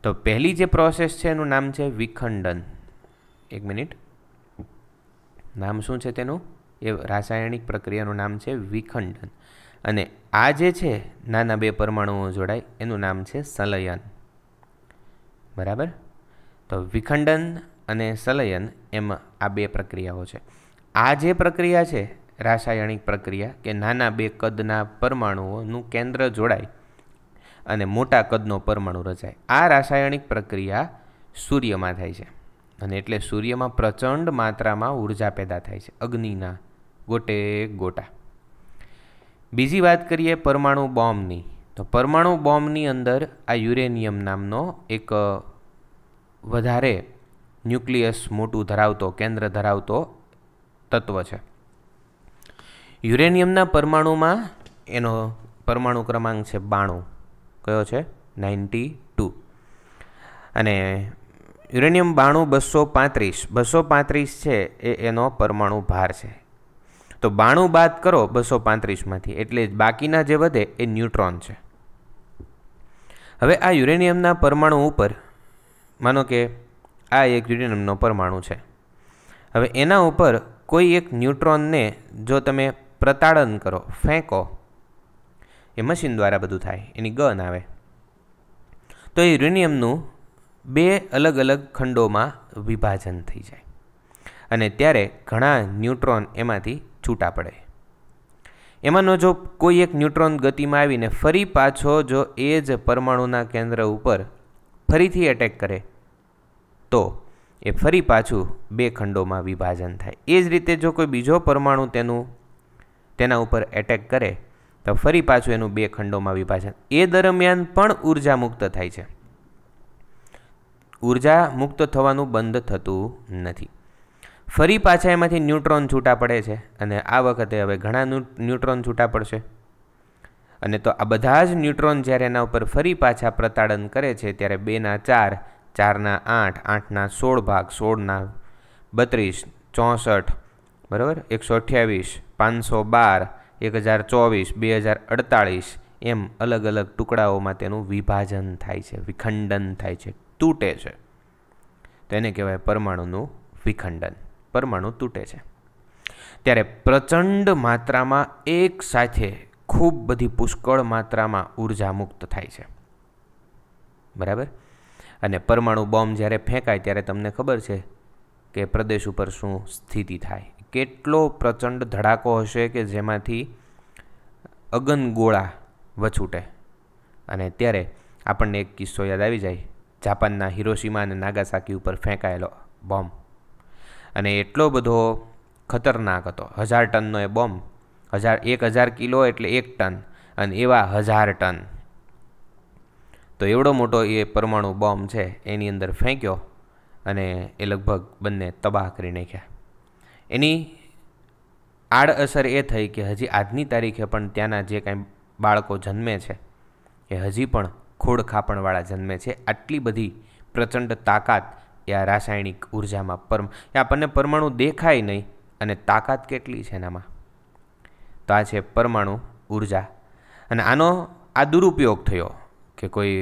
તો પહેલી જે પ્રોસેસ છે એનું નામ છે વિખંડન એક મિનિટ નામ શું છે તેનું એ રાસાયણિક પ્રક્રિયાનું નામ છે વિખંડન અને આ જે છે નાના બે પરમાણુઓ જોડાય એનું નામ છે સલયન બરાબર તો વિખંડન અને સલયન એમ આ બે પ્રક્રિયાઓ છે આ જે પ્રક્રિયા છે રાસાયણિક પ્રક્રિયા કે નાના બે કદના પરમાણુઓનું કેન્દ્ર જોડાય અને મોટા કદનો પરમાણુ રચાય આ રાસાયણિક પ્રક્રિયા સૂર્યમાં થાય છે અને એટલે સૂર્યમાં પ્રચંડ માત્રામાં ઉર્જા પેદા થાય છે અગ્નિના ગોટે ગોટા બીજી વાત કરીએ પરમાણુ બોમ્બની તો પરમાણુ બોમ્બની અંદર આ યુરેનિયમ નામનો એક વધારે ન્યુક્લિયસ મોટું ધરાવતો કેન્દ્ર ધરાવતો તત્વ છે યુરેનિયમના પરમાણુમાં એનો પરમાણુ ક્રમાંક છે બાણું કયો છે નાઇન્ટી ટુ અને યુરેનિયમ બાણું બસો પાંત્રીસ બસો પાંત્રીસ છે એ એનો પરમાણુ ભાર છે તો બાણું બાદ કરો બસો પાંત્રીસમાંથી એટલે બાકીના જે વધે એ ન્યુટ્રોન છે હવે આ યુરેનિયમના પરમાણુ ઉપર માનો કે આ એક યુરેનિયમનો પરમાણુ છે હવે એના ઉપર કોઈ એક ન્યુટ્રોનને જો તમે પ્રતાડન કરો ફેંકો એ મશીન દ્વારા બધું થાય એની ગન આવે તો એ યુરેનિયમનું બે અલગ અલગ ખંડોમાં વિભાજન થઈ જાય અને ત્યારે ઘણા ન્યુટ્રોન એમાંથી છૂટા પડે એમાંનો જો કોઈ એક ન્યુટ્રોન ગતિમાં આવીને ફરી પાછો જો એ જ પરમાણુના કેન્દ્ર ઉપર ફરીથી એટેક કરે તો એ ફરી પાછું બે ખંડોમાં વિભાજન થાય એ જ રીતે જો કોઈ બીજો પરમાણુ તેનું તેના ઉપર એટેક કરે તો ફરી પાછું એનું બે ખંડોમાં વિભાજન એ દરમિયાન પણ ઉર્જા મુક્ત થાય છે ઉર્જા મુક્ત થવાનું બંધ થતું નથી ફરી પાછા એમાંથી ન્યુટ્રોન છૂટા પડે છે અને આ વખતે હવે ઘણા ન્યુટ્રોન છૂટા પડશે અને તો આ બધા જ ન્યુટ્રોન જ્યારે એના ઉપર ફરી પાછા પ્રતાડન કરે છે ત્યારે બેના ચાર ચારના આઠ આઠના સોળ ભાગ સોળના બત્રીસ ચોસઠ બરાબર એકસો અઠ્યાવીસ પાંચસો બાર એક હજાર ચોવીસ બે હજાર અડતાળીસ એમ અલગ અલગ ટુકડાઓમાં તેનું વિભાજન થાય છે વિખંડન થાય છે તૂટે છે તેને કહેવાય પરમાણુનું વિખંડન પરમાણુ તૂટે છે ત્યારે પ્રચંડ માત્રામાં એક સાથે ખૂબ બધી પુષ્કળ માત્રામાં ઉર્જા મુક્ત થાય છે બરાબર અને પરમાણુ બોમ્બ જ્યારે ફેંકાય ત્યારે તમને ખબર છે કે પ્રદેશ ઉપર શું સ્થિતિ થાય કેટલો પ્રચંડ ધડાકો હશે કે જેમાંથી અગનગોળા વછૂટે અને ત્યારે આપણને એક કિસ્સો યાદ આવી જાય જાપાનના હિરોશિમા અને નાગાસાકી ઉપર ફેંકાયેલો બોમ્બ અને એટલો બધો ખતરનાક હતો હજાર ટનનો એ બોમ્બ હજાર એક હજાર કિલો એટલે એક ટન અને એવા હજાર ટન તો એવડો મોટો એ પરમાણુ બોમ્બ છે એની અંદર ફેંક્યો અને એ લગભગ બંને તબાહ કરી નાખ્યા એની આડઅસર એ થઈ કે હજી આજની તારીખે પણ ત્યાંના જે કાંઈ બાળકો જન્મે છે એ હજી પણ ખોડ ખાપણવાળા જન્મે છે આટલી બધી પ્રચંડ તાકાત યા રાસાયણિક ઉર્જામાં પરમ એ આપણને પરમાણુ દેખાય નહીં અને તાકાત કેટલી છે એનામાં તો આ છે પરમાણુ ઉર્જા અને આનો આ દુરુપયોગ થયો કે કોઈ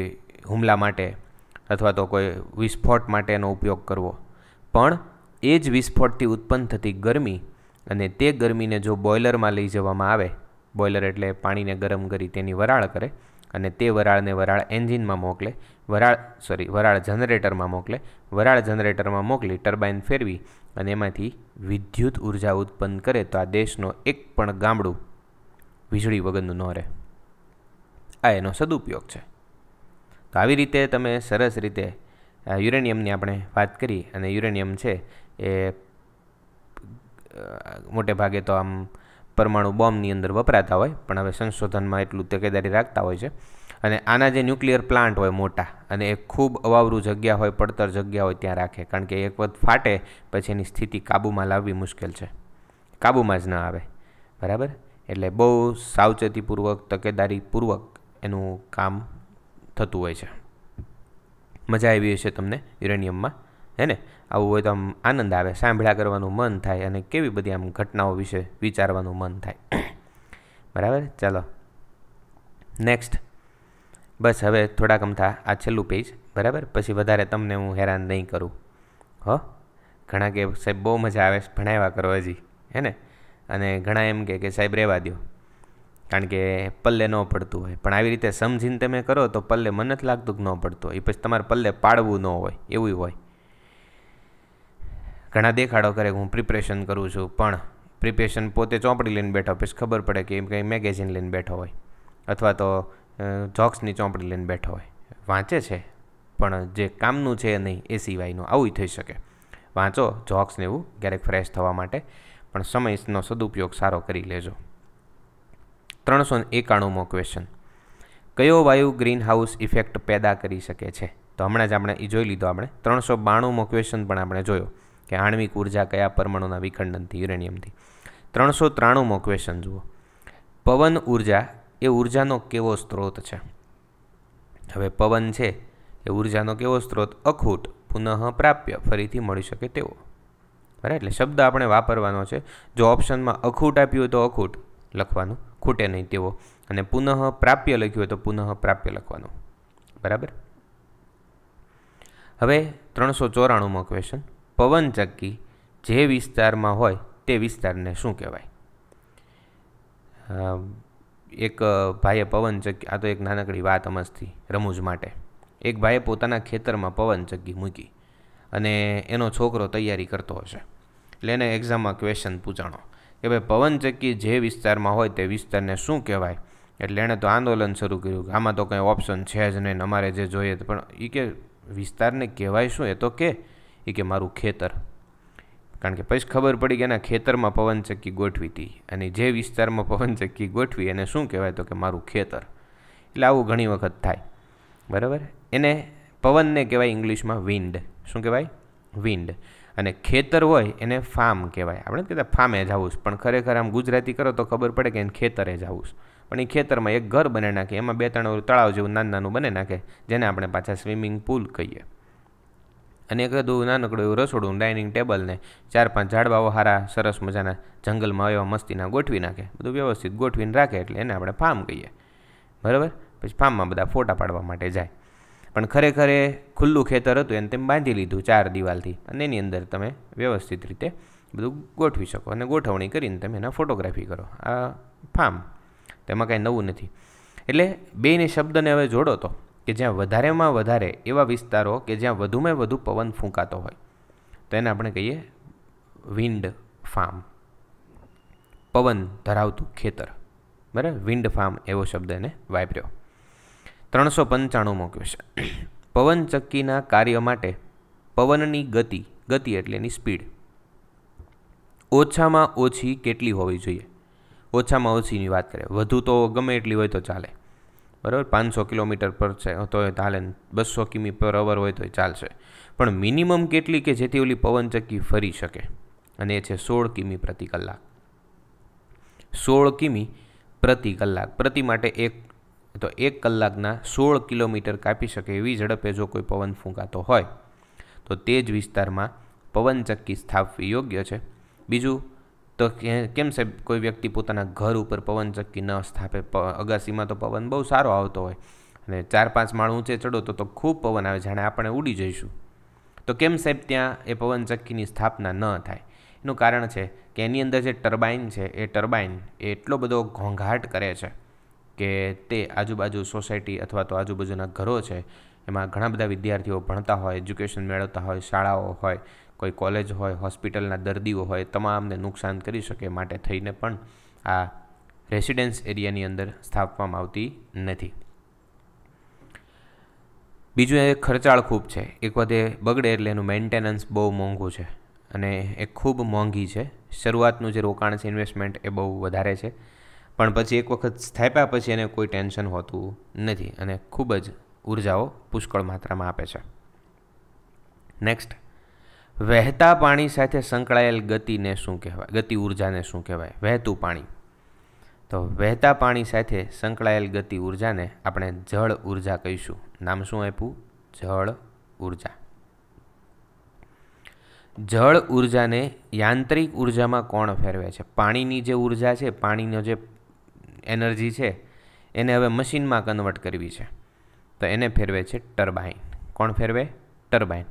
હુમલા માટે અથવા તો કોઈ વિસ્ફોટ માટે એનો ઉપયોગ કરવો પણ એ જ વિસ્ફોટથી ઉત્પન્ન થતી ગરમી અને તે ગરમીને જો બોઇલરમાં લઈ જવામાં આવે બોઇલર એટલે પાણીને ગરમ કરી તેની વરાળ કરે અને તે વરાળને વરાળ એન્જિનમાં મોકલે વરાળ સોરી વરાળ જનરેટરમાં મોકલે વરાળ જનરેટરમાં મોકલી ટર્બાઇન ફેરવી અને એમાંથી વિદ્યુત ઉર્જા ઉત્પન્ન કરે તો આ દેશનો એક પણ ગામડું વીજળી વગરનું ન રહે આ એનો સદુપયોગ છે તો આવી રીતે તમે સરસ રીતે યુરેનિયમની આપણે વાત કરી અને યુરેનિયમ છે એ મોટે ભાગે તો આમ પરમાણુ બોમ્બની અંદર વપરાતા હોય પણ હવે સંશોધનમાં એટલું તકેદારી રાખતા હોય છે અને આના જે ન્યુક્લિયર પ્લાન્ટ હોય મોટા અને એ ખૂબ અવાવરું જગ્યા હોય પડતર જગ્યા હોય ત્યાં રાખે કારણ કે એક વખત ફાટે પછી એની સ્થિતિ કાબૂમાં લાવવી મુશ્કેલ છે કાબૂમાં જ ન આવે બરાબર એટલે બહુ સાવચેતીપૂર્વક તકેદારીપૂર્વક એનું કામ થતું હોય છે મજા આવી હશે તમને યુરેનિયમમાં હે ને આવું હોય તો આમ આનંદ આવે સાંભળ્યા કરવાનું મન થાય અને કેવી બધી આમ ઘટનાઓ વિશે વિચારવાનું મન થાય બરાબર ચાલો નેક્સ્ટ બસ હવે થોડાક અમથા આ છેલ્લું પેજ બરાબર પછી વધારે તમને હું હેરાન નહીં કરું હો ઘણા કે સાહેબ બહુ મજા આવે ભણાવ્યા કરો હજી હે ને અને ઘણા એમ કે કે સાહેબ રહેવા દો કારણ કે પલ્લે ન પડતું હોય પણ આવી રીતે સમજીને તમે કરો તો પલ્લે મને જ લાગતું કે ન પડતું એ પછી તમારે પલ્લે પાડવું ન હોય એવું હોય ઘણા દેખાડો કરે હું પ્રિપરેશન કરું છું પણ પ્રિપરેશન પોતે ચોપડી લઈને બેઠો પછી ખબર પડે કે એમ કંઈ મેગેઝિન લઈને બેઠો હોય અથવા તો જોક્સની ચોપડી લઈને બેઠો હોય વાંચે છે પણ જે કામનું છે નહીં એ સિવાયનું આવું થઈ શકે વાંચો જોક્સને એવું ક્યારેક ફ્રેશ થવા માટે પણ સમયનો સદુપયોગ સારો કરી લેજો ત્રણસો એકાણુંમો ક્વેશ્ચન કયો વાયુ ગ્રીન હાઉસ ઇફેક્ટ પેદા કરી શકે છે તો હમણાં જ આપણે એ જોઈ લીધો આપણે ત્રણસો બાણુંમો ક્વેશ્ચન પણ આપણે જોયો કે આણ્વિક ઉર્જા કયા પરમાણુના વિખંડનથી યુરેનિયમથી ત્રણસો ત્રાણુંમો ક્વેશ્ચન જુઓ પવન ઉર્જા એ ઉર્જાનો કેવો સ્ત્રોત છે હવે પવન છે એ ઉર્જાનો કેવો સ્ત્રોત અખૂટ પુનઃ પ્રાપ્ય ફરીથી મળી શકે તેવો બરાબર એટલે શબ્દ આપણે વાપરવાનો છે જો ઓપ્શનમાં અખૂટ આપ્યું હોય તો અખૂટ લખવાનું ખૂટે નહીં તેવો અને પુનઃ પ્રાપ્ય લખ્યું હોય તો પુનઃ પ્રાપ્ય લખવાનું બરાબર હવે ત્રણસો ચોરાણુંમાં ક્વેશ્ચન પવનચક્કી જે વિસ્તારમાં હોય તે વિસ્તારને શું કહેવાય એક ભાઈએ પવનચક્કી આ તો એક નાનકડી વાત અમસ્તી રમૂજ માટે એક ભાઈએ પોતાના ખેતરમાં પવનચક્કી મૂકી અને એનો છોકરો તૈયારી કરતો હશે એટલે એને એક્ઝામમાં ક્વેશ્ચન પૂછાણો કે ભાઈ પવનચક્કી જે વિસ્તારમાં હોય તે વિસ્તારને શું કહેવાય એટલે એણે તો આંદોલન શરૂ કર્યું કે આમાં તો કંઈ ઓપ્શન છે જ નહીં અમારે જે જોઈએ પણ એ કે વિસ્તારને કહેવાય શું એ તો કે એ કે મારું ખેતર કારણ કે પછી ખબર પડી કે એના ખેતરમાં પવનચક્કી ગોઠવી હતી અને જે વિસ્તારમાં પવનચક્કી ગોઠવી એને શું કહેવાય તો કે મારું ખેતર એટલે આવું ઘણી વખત થાય બરાબર એને પવનને કહેવાય ઇંગ્લિશમાં વિન્ડ શું કહેવાય વિન્ડ અને ખેતર હોય એને ફાર્મ કહેવાય આપણે કહેતા ફાર્મે જ હાઉસ પણ ખરેખર આમ ગુજરાતી કરો તો ખબર પડે કે એને ખેતરે જ હાઉસ પણ એ ખેતરમાં એક ઘર બને નાખે એમાં બે ત્રણ તળાવ જેવું નાનું નાનું બને નાખે જેને આપણે પાછા સ્વિમિંગ પુલ કહીએ અને એક હતું નાનકડું એવું રસોડું ડાઇનિંગ ટેબલને ચાર પાંચ ઝાડવાઓ હારા સરસ મજાના જંગલમાં એવા મસ્તીના ગોઠવી નાખે બધું વ્યવસ્થિત ગોઠવીને રાખે એટલે એને આપણે ફાર્મ કહીએ બરાબર પછી ફાર્મમાં બધા ફોટા પાડવા માટે જાય પણ ખરેખર એ ખુલ્લું ખેતર હતું એને તેમ બાંધી લીધું ચાર દિવાલથી અને એની અંદર તમે વ્યવસ્થિત રીતે બધું ગોઠવી શકો અને ગોઠવણી કરીને તમે એના ફોટોગ્રાફી કરો આ ફાર્મ તેમાં કાંઈ નવું નથી એટલે બેને શબ્દને હવે જોડો તો કે જ્યાં વધારેમાં વધારે એવા વિસ્તારો કે જ્યાં વધુમાં વધુ પવન ફૂંકાતો હોય તો એને આપણે કહીએ વિન્ડ ફાર્મ પવન ધરાવતું ખેતર બરાબર વિન્ડ ફાર્મ એવો શબ્દ એને વાપર્યો ત્રણસો પંચાણું પંચાણુંમો ક્વેશ્ચન પવનચક્કીના કાર્ય માટે પવનની ગતિ ગતિ એટલે એની સ્પીડ ઓછામાં ઓછી કેટલી હોવી જોઈએ ઓછામાં ઓછીની વાત કરીએ વધુ તો ગમે એટલી હોય તો ચાલે બરાબર પાંચસો કિલોમીટર પર છે તો ચાલે બસો કિમી પર અવર હોય તો ચાલશે પણ મિનિમમ કેટલી કે જેથી ઓલી પવનચક્કી ફરી શકે અને એ છે સોળ કિમી પ્રતિ કલાક સોળ કિમી પ્રતિ કલાક પ્રતિ માટે એક તો એક કલાકના સોળ કિલોમીટર કાપી શકે એવી ઝડપે જો કોઈ પવન ફૂંકાતો હોય તો તે જ વિસ્તારમાં પવનચક્કી સ્થાપવી યોગ્ય છે બીજું તો કેમ સાહેબ કોઈ વ્યક્તિ પોતાના ઘર ઉપર પવનચક્કી ન સ્થાપે અગાસીમાં તો પવન બહુ સારો આવતો હોય અને ચાર પાંચ માળ ઊંચે ચડો તો તો ખૂબ પવન આવે જાણે આપણે ઉડી જઈશું તો કેમ સાહેબ ત્યાં એ પવનચક્કીની સ્થાપના ન થાય એનું કારણ છે કે એની અંદર જે ટર્બાઇન છે એ ટર્બાઇન એ એટલો બધો ઘોંઘાટ કરે છે કે તે આજુબાજુ સોસાયટી અથવા તો આજુબાજુના ઘરો છે એમાં ઘણા બધા વિદ્યાર્થીઓ ભણતા હોય એજ્યુકેશન મેળવતા હોય શાળાઓ હોય કોઈ કોલેજ હોય હોસ્પિટલના દર્દીઓ હોય તમામને નુકસાન કરી શકે માટે થઈને પણ આ રેસિડેન્સ એરિયાની અંદર સ્થાપવામાં આવતી નથી બીજું એ ખર્ચાળ ખૂબ છે એક વધે બગડે એટલે એનું મેન્ટેનન્સ બહુ મોંઘું છે અને એ ખૂબ મોંઘી છે શરૂઆતનું જે રોકાણ છે ઇન્વેસ્ટમેન્ટ એ બહુ વધારે છે પણ પછી એક વખત સ્થાપ્યા પછી એને કોઈ ટેન્શન હોતું નથી અને ખૂબ જ ઉર્જાઓ પુષ્કળ માત્રામાં આપે છે નેક્સ્ટ વહેતા પાણી સાથે સંકળાયેલ ગતિને શું કહેવાય ગતિ ઉર્જાને શું કહેવાય વહેતું પાણી તો વહેતા પાણી સાથે સંકળાયેલ ગતિ ઉર્જાને આપણે જળ ઉર્જા કહીશું નામ શું આપ્યું જળ ઉર્જા જળ ઉર્જાને યાંત્રિક ઉર્જામાં કોણ ફેરવે છે પાણીની જે ઉર્જા છે પાણીનો જે એનર્જી છે એને હવે મશીનમાં કન્વર્ટ કરવી છે તો એને ફેરવે છે ટર્બાઇન કોણ ફેરવે ટર્બાઇન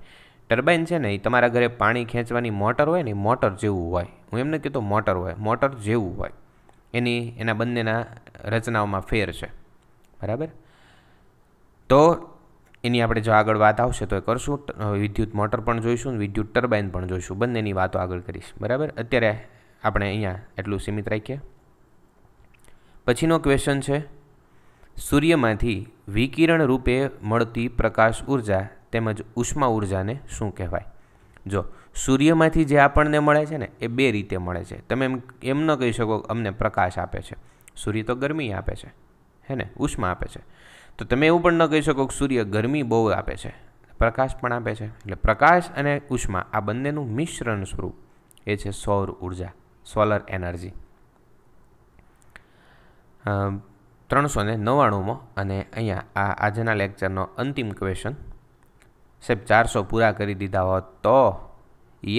ટર્બાઇન છે ને એ તમારા ઘરે પાણી ખેંચવાની મોટર હોય ને મોટર જેવું હોય હું એમને કીધું મોટર હોય મોટર જેવું હોય એની એના બંનેના રચનાઓમાં ફેર છે બરાબર તો એની આપણે જો આગળ વાત આવશે તો એ કરશું વિદ્યુત મોટર પણ જોઈશું વિદ્યુત ટર્બાઇન પણ જોઈશું બંનેની વાતો આગળ કરીશ બરાબર અત્યારે આપણે અહીંયા એટલું સીમિત રાખીએ પછીનો ક્વેશ્ચન છે સૂર્યમાંથી વિકિરણ રૂપે મળતી પ્રકાશ ઉર્જા તેમજ ઉષ્મા ઉર્જાને શું કહેવાય જો સૂર્યમાંથી જે આપણને મળે છે ને એ બે રીતે મળે છે તમે એમ એમ ન કહી શકો અમને પ્રકાશ આપે છે સૂર્ય તો ગરમી આપે છે હે ને ઉષ્મા આપે છે તો તમે એવું પણ ન કહી શકો કે સૂર્ય ગરમી બહુ આપે છે પ્રકાશ પણ આપે છે એટલે પ્રકાશ અને ઉષ્મા આ બંનેનું મિશ્રણ સ્વરૂપ એ છે સૌર ઉર્જા સોલર એનર્જી ત્રણસો ને નવ્વાણુંમાં અને અહીંયા આ આજના લેક્ચરનો અંતિમ ક્વેશ્ચન સાહેબ ચારસો પૂરા કરી દીધા હોત તો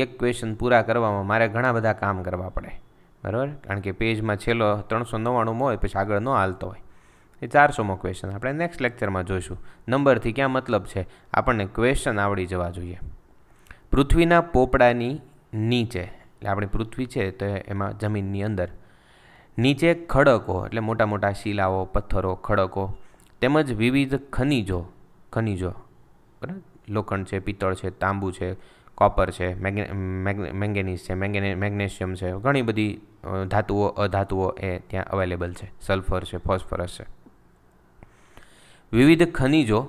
એક ક્વેશ્ચન પૂરા કરવામાં મારે ઘણા બધા કામ કરવા પડે બરાબર કારણ કે પેજમાં છેલ્લો ત્રણસો નવ્વાણુંમાં હોય પછી આગળ ન હાલતો હોય એ ચારસોમાં ક્વેશ્ચન આપણે નેક્સ્ટ લેક્ચરમાં જોઈશું નંબરથી ક્યાં મતલબ છે આપણને ક્વેશ્ચન આવડી જવા જોઈએ પૃથ્વીના પોપડાની નીચે એટલે આપણી પૃથ્વી છે તો એમાં જમીનની અંદર નીચે ખડકો એટલે મોટા મોટા શિલાઓ પથ્થરો ખડકો તેમજ વિવિધ ખનિજો ખનિજો બરાબર લોખંડ છે પિત્તળ છે તાંબુ છે કોપર છે મેગ્ને મેંગેનીઝ છે મેગ્નેશિયમ છે ઘણી બધી ધાતુઓ અધાતુઓ એ ત્યાં અવેલેબલ છે સલ્ફર છે ફોસ્ફરસ છે વિવિધ ખનિજો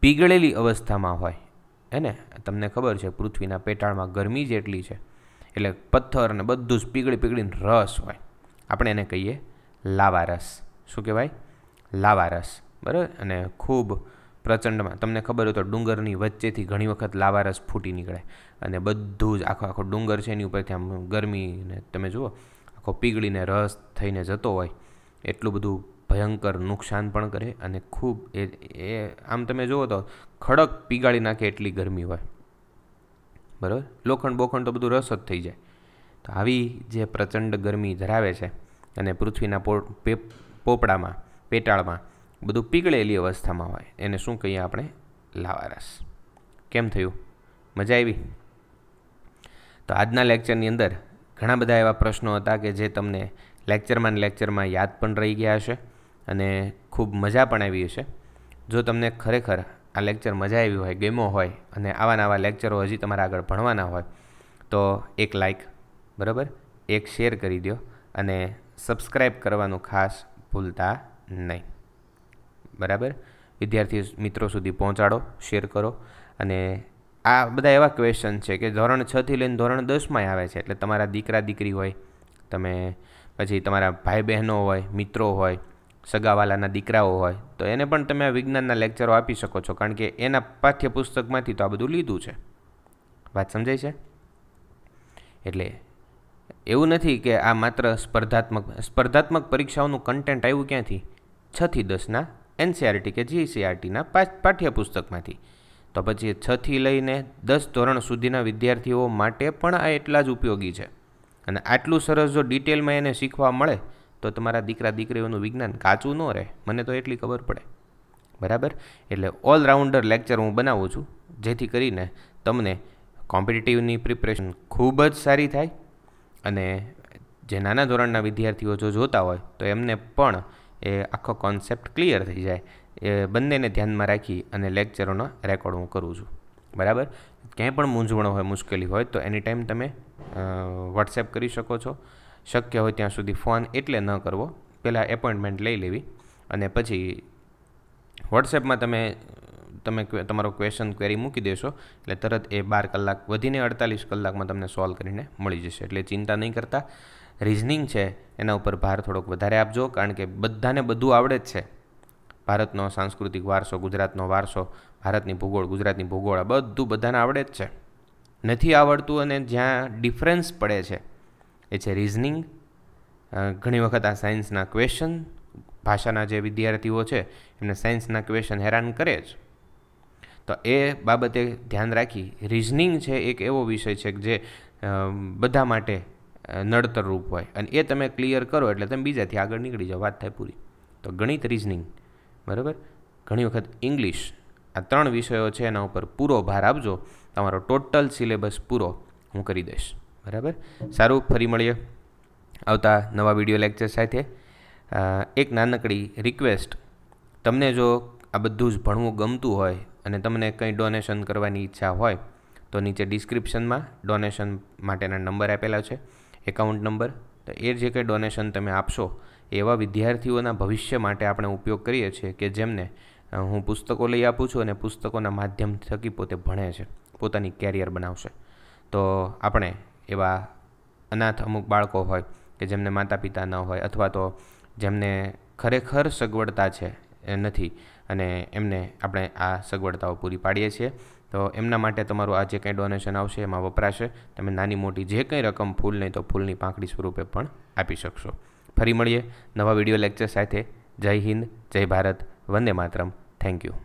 પીગળેલી અવસ્થામાં હોય એને તમને ખબર છે પૃથ્વીના પેટાળમાં ગરમી જેટલી છે એટલે પથ્થર અને બધું જ પીગળી પીગળીને રસ હોય આપણે એને કહીએ લાવા રસ શું કહેવાય લાવા રસ બરાબર અને ખૂબ પ્રચંડમાં તમને ખબર હોય તો ડુંગરની વચ્ચેથી ઘણી વખત લાવારસ ફૂટી નીકળે અને બધું જ આખો આખો ડુંગર છે એની ઉપરથી આમ ગરમીને તમે જુઓ આખો પીગળીને રસ થઈને જતો હોય એટલું બધું ભયંકર નુકસાન પણ કરે અને ખૂબ એ એ આમ તમે જુઓ તો ખડક પીગાળી નાખે એટલી ગરમી હોય બરાબર લોખંડ બોખંડ તો બધું રસ જ થઈ જાય તો આવી જે પ્રચંડ ગરમી ધરાવે છે અને પૃથ્વીના પોપડામાં પેટાળમાં બધું પીગળેલી અવસ્થામાં હોય એને શું કહીએ આપણે લાવારસ કેમ થયું મજા આવી તો આજના લેક્ચરની અંદર ઘણા બધા એવા પ્રશ્નો હતા કે જે તમને લેક્ચરમાં ને લેક્ચરમાં યાદ પણ રહી ગયા હશે અને ખૂબ મજા પણ આવી હશે જો તમને ખરેખર આ લેક્ચર મજા આવી હોય ગેમો હોય અને આવા નવા લેક્ચરો હજી તમારા આગળ ભણવાના હોય તો એક લાઇક બરાબર એક શેર કરી દો અને સબસ્ક્રાઈબ કરવાનું ખાસ ભૂલતા નહીં બરાબર વિદ્યાર્થી મિત્રો સુધી પહોંચાડો શેર કરો અને આ બધા એવા ક્વેશ્ચન છે કે ધોરણ છથી લઈને ધોરણ દસમાં આવે છે એટલે તમારા દીકરા દીકરી હોય તમે પછી તમારા ભાઈ બહેનો હોય મિત્રો હોય સગાવાલાના દીકરાઓ હોય તો એને પણ તમે આ વિજ્ઞાનના લેક્ચરો આપી શકો છો કારણ કે એના પાઠ્યપુસ્તકમાંથી તો આ બધું લીધું છે વાત સમજાય છે એટલે એવું નથી કે આ માત્ર સ્પર્ધાત્મક સ્પર્ધાત્મક પરીક્ષાઓનું કન્ટેન્ટ આવ્યું ક્યાંથી છથી દસના એનસીઆરટી કે જીસીઆરટીના પાઠ્યપુસ્તકમાંથી તો પછી છથી લઈને દસ ધોરણ સુધીના વિદ્યાર્થીઓ માટે પણ આ એટલા જ ઉપયોગી છે અને આટલું સરસ જો ડિટેલમાં એને શીખવા મળે તો તમારા દીકરા દીકરીઓનું વિજ્ઞાન કાચું ન રહે મને તો એટલી ખબર પડે બરાબર એટલે ઓલરાઉન્ડર લેક્ચર હું બનાવું છું જેથી કરીને તમને કોમ્પિટિટિવની પ્રિપરેશન ખૂબ જ સારી થાય અને જે નાના ધોરણના વિદ્યાર્થીઓ જો જોતા હોય તો એમને પણ એ આખો કોન્સેપ્ટ ક્લિયર થઈ જાય એ બંનેને ધ્યાનમાં રાખી અને લેક્ચરોનો રેકોર્ડ હું કરું છું બરાબર ક્યાંય પણ મૂંઝવણો હોય મુશ્કેલી હોય તો એની ટાઈમ તમે વોટ્સએપ કરી શકો છો શક્ય હોય ત્યાં સુધી ફોન એટલે ન કરવો પહેલાં એપોઇન્ટમેન્ટ લઈ લેવી અને પછી વોટ્સએપમાં તમે તમે તમારો ક્વેશ્ચન ક્વેરી મૂકી દેશો એટલે તરત એ બાર કલાક વધીને અડતાલીસ કલાકમાં તમને સોલ્વ કરીને મળી જશે એટલે ચિંતા નહીં કરતા રિઝનિંગ છે એના ઉપર ભાર થોડોક વધારે આપજો કારણ કે બધાને બધું આવડે જ છે ભારતનો સાંસ્કૃતિક વારસો ગુજરાતનો વારસો ભારતની ભૂગોળ ગુજરાતની ભૂગોળ આ બધું બધાને આવડે જ છે નથી આવડતું અને જ્યાં ડિફરન્સ પડે છે એ છે રિઝનિંગ ઘણી વખત આ સાયન્સના ક્વેશ્ચન ભાષાના જે વિદ્યાર્થીઓ છે એમને સાયન્સના ક્વેશ્ચન હેરાન કરે જ તો એ બાબતે ધ્યાન રાખી રિઝનિંગ છે એક એવો વિષય છે કે જે બધા માટે નડતર રૂપ હોય અને એ તમે ક્લિયર કરો એટલે તમે બીજાથી આગળ નીકળી જાઓ વાત થાય પૂરી તો ગણિત રિઝનિંગ બરાબર ઘણી વખત ઇંગ્લિશ આ ત્રણ વિષયો છે એના ઉપર પૂરો ભાર આપજો તમારો ટોટલ સિલેબસ પૂરો હું કરી દઈશ બરાબર સારું ફરી મળીએ આવતા નવા વિડીયો લેક્ચર સાથે એક નાનકડી રિક્વેસ્ટ તમને જો આ બધું જ ભણવું ગમતું હોય અને તમને કંઈ ડોનેશન કરવાની ઈચ્છા હોય તો નીચે ડિસ્ક્રિપ્શનમાં ડોનેશન માટેના નંબર આપેલા છે એકાઉન્ટ નંબર તો એ જે કંઈ ડોનેશન તમે આપશો એવા વિદ્યાર્થીઓના ભવિષ્ય માટે આપણે ઉપયોગ કરીએ છીએ કે જેમને હું પુસ્તકો લઈ આપું છું અને પુસ્તકોના માધ્યમ થકી પોતે ભણે છે પોતાની કેરિયર બનાવશે તો આપણે એવા અનાથ અમુક બાળકો હોય કે જેમને માતા પિતા ન હોય અથવા તો જેમને ખરેખર સગવડતા છે નથી અને એમને આપણે આ સગવડતાઓ પૂરી પાડીએ છીએ તો એમના માટે તમારું આ જે કંઈ ડોનેશન આવશે એમાં વપરાશે તમે નાની મોટી જે કંઈ રકમ ફૂલ નહીં તો ફૂલની પાંખડી સ્વરૂપે પણ આપી શકશો ફરી મળીએ નવા વિડીયો લેક્ચર સાથે જય હિન્દ જય ભારત વંદે માતરમ થેન્ક યુ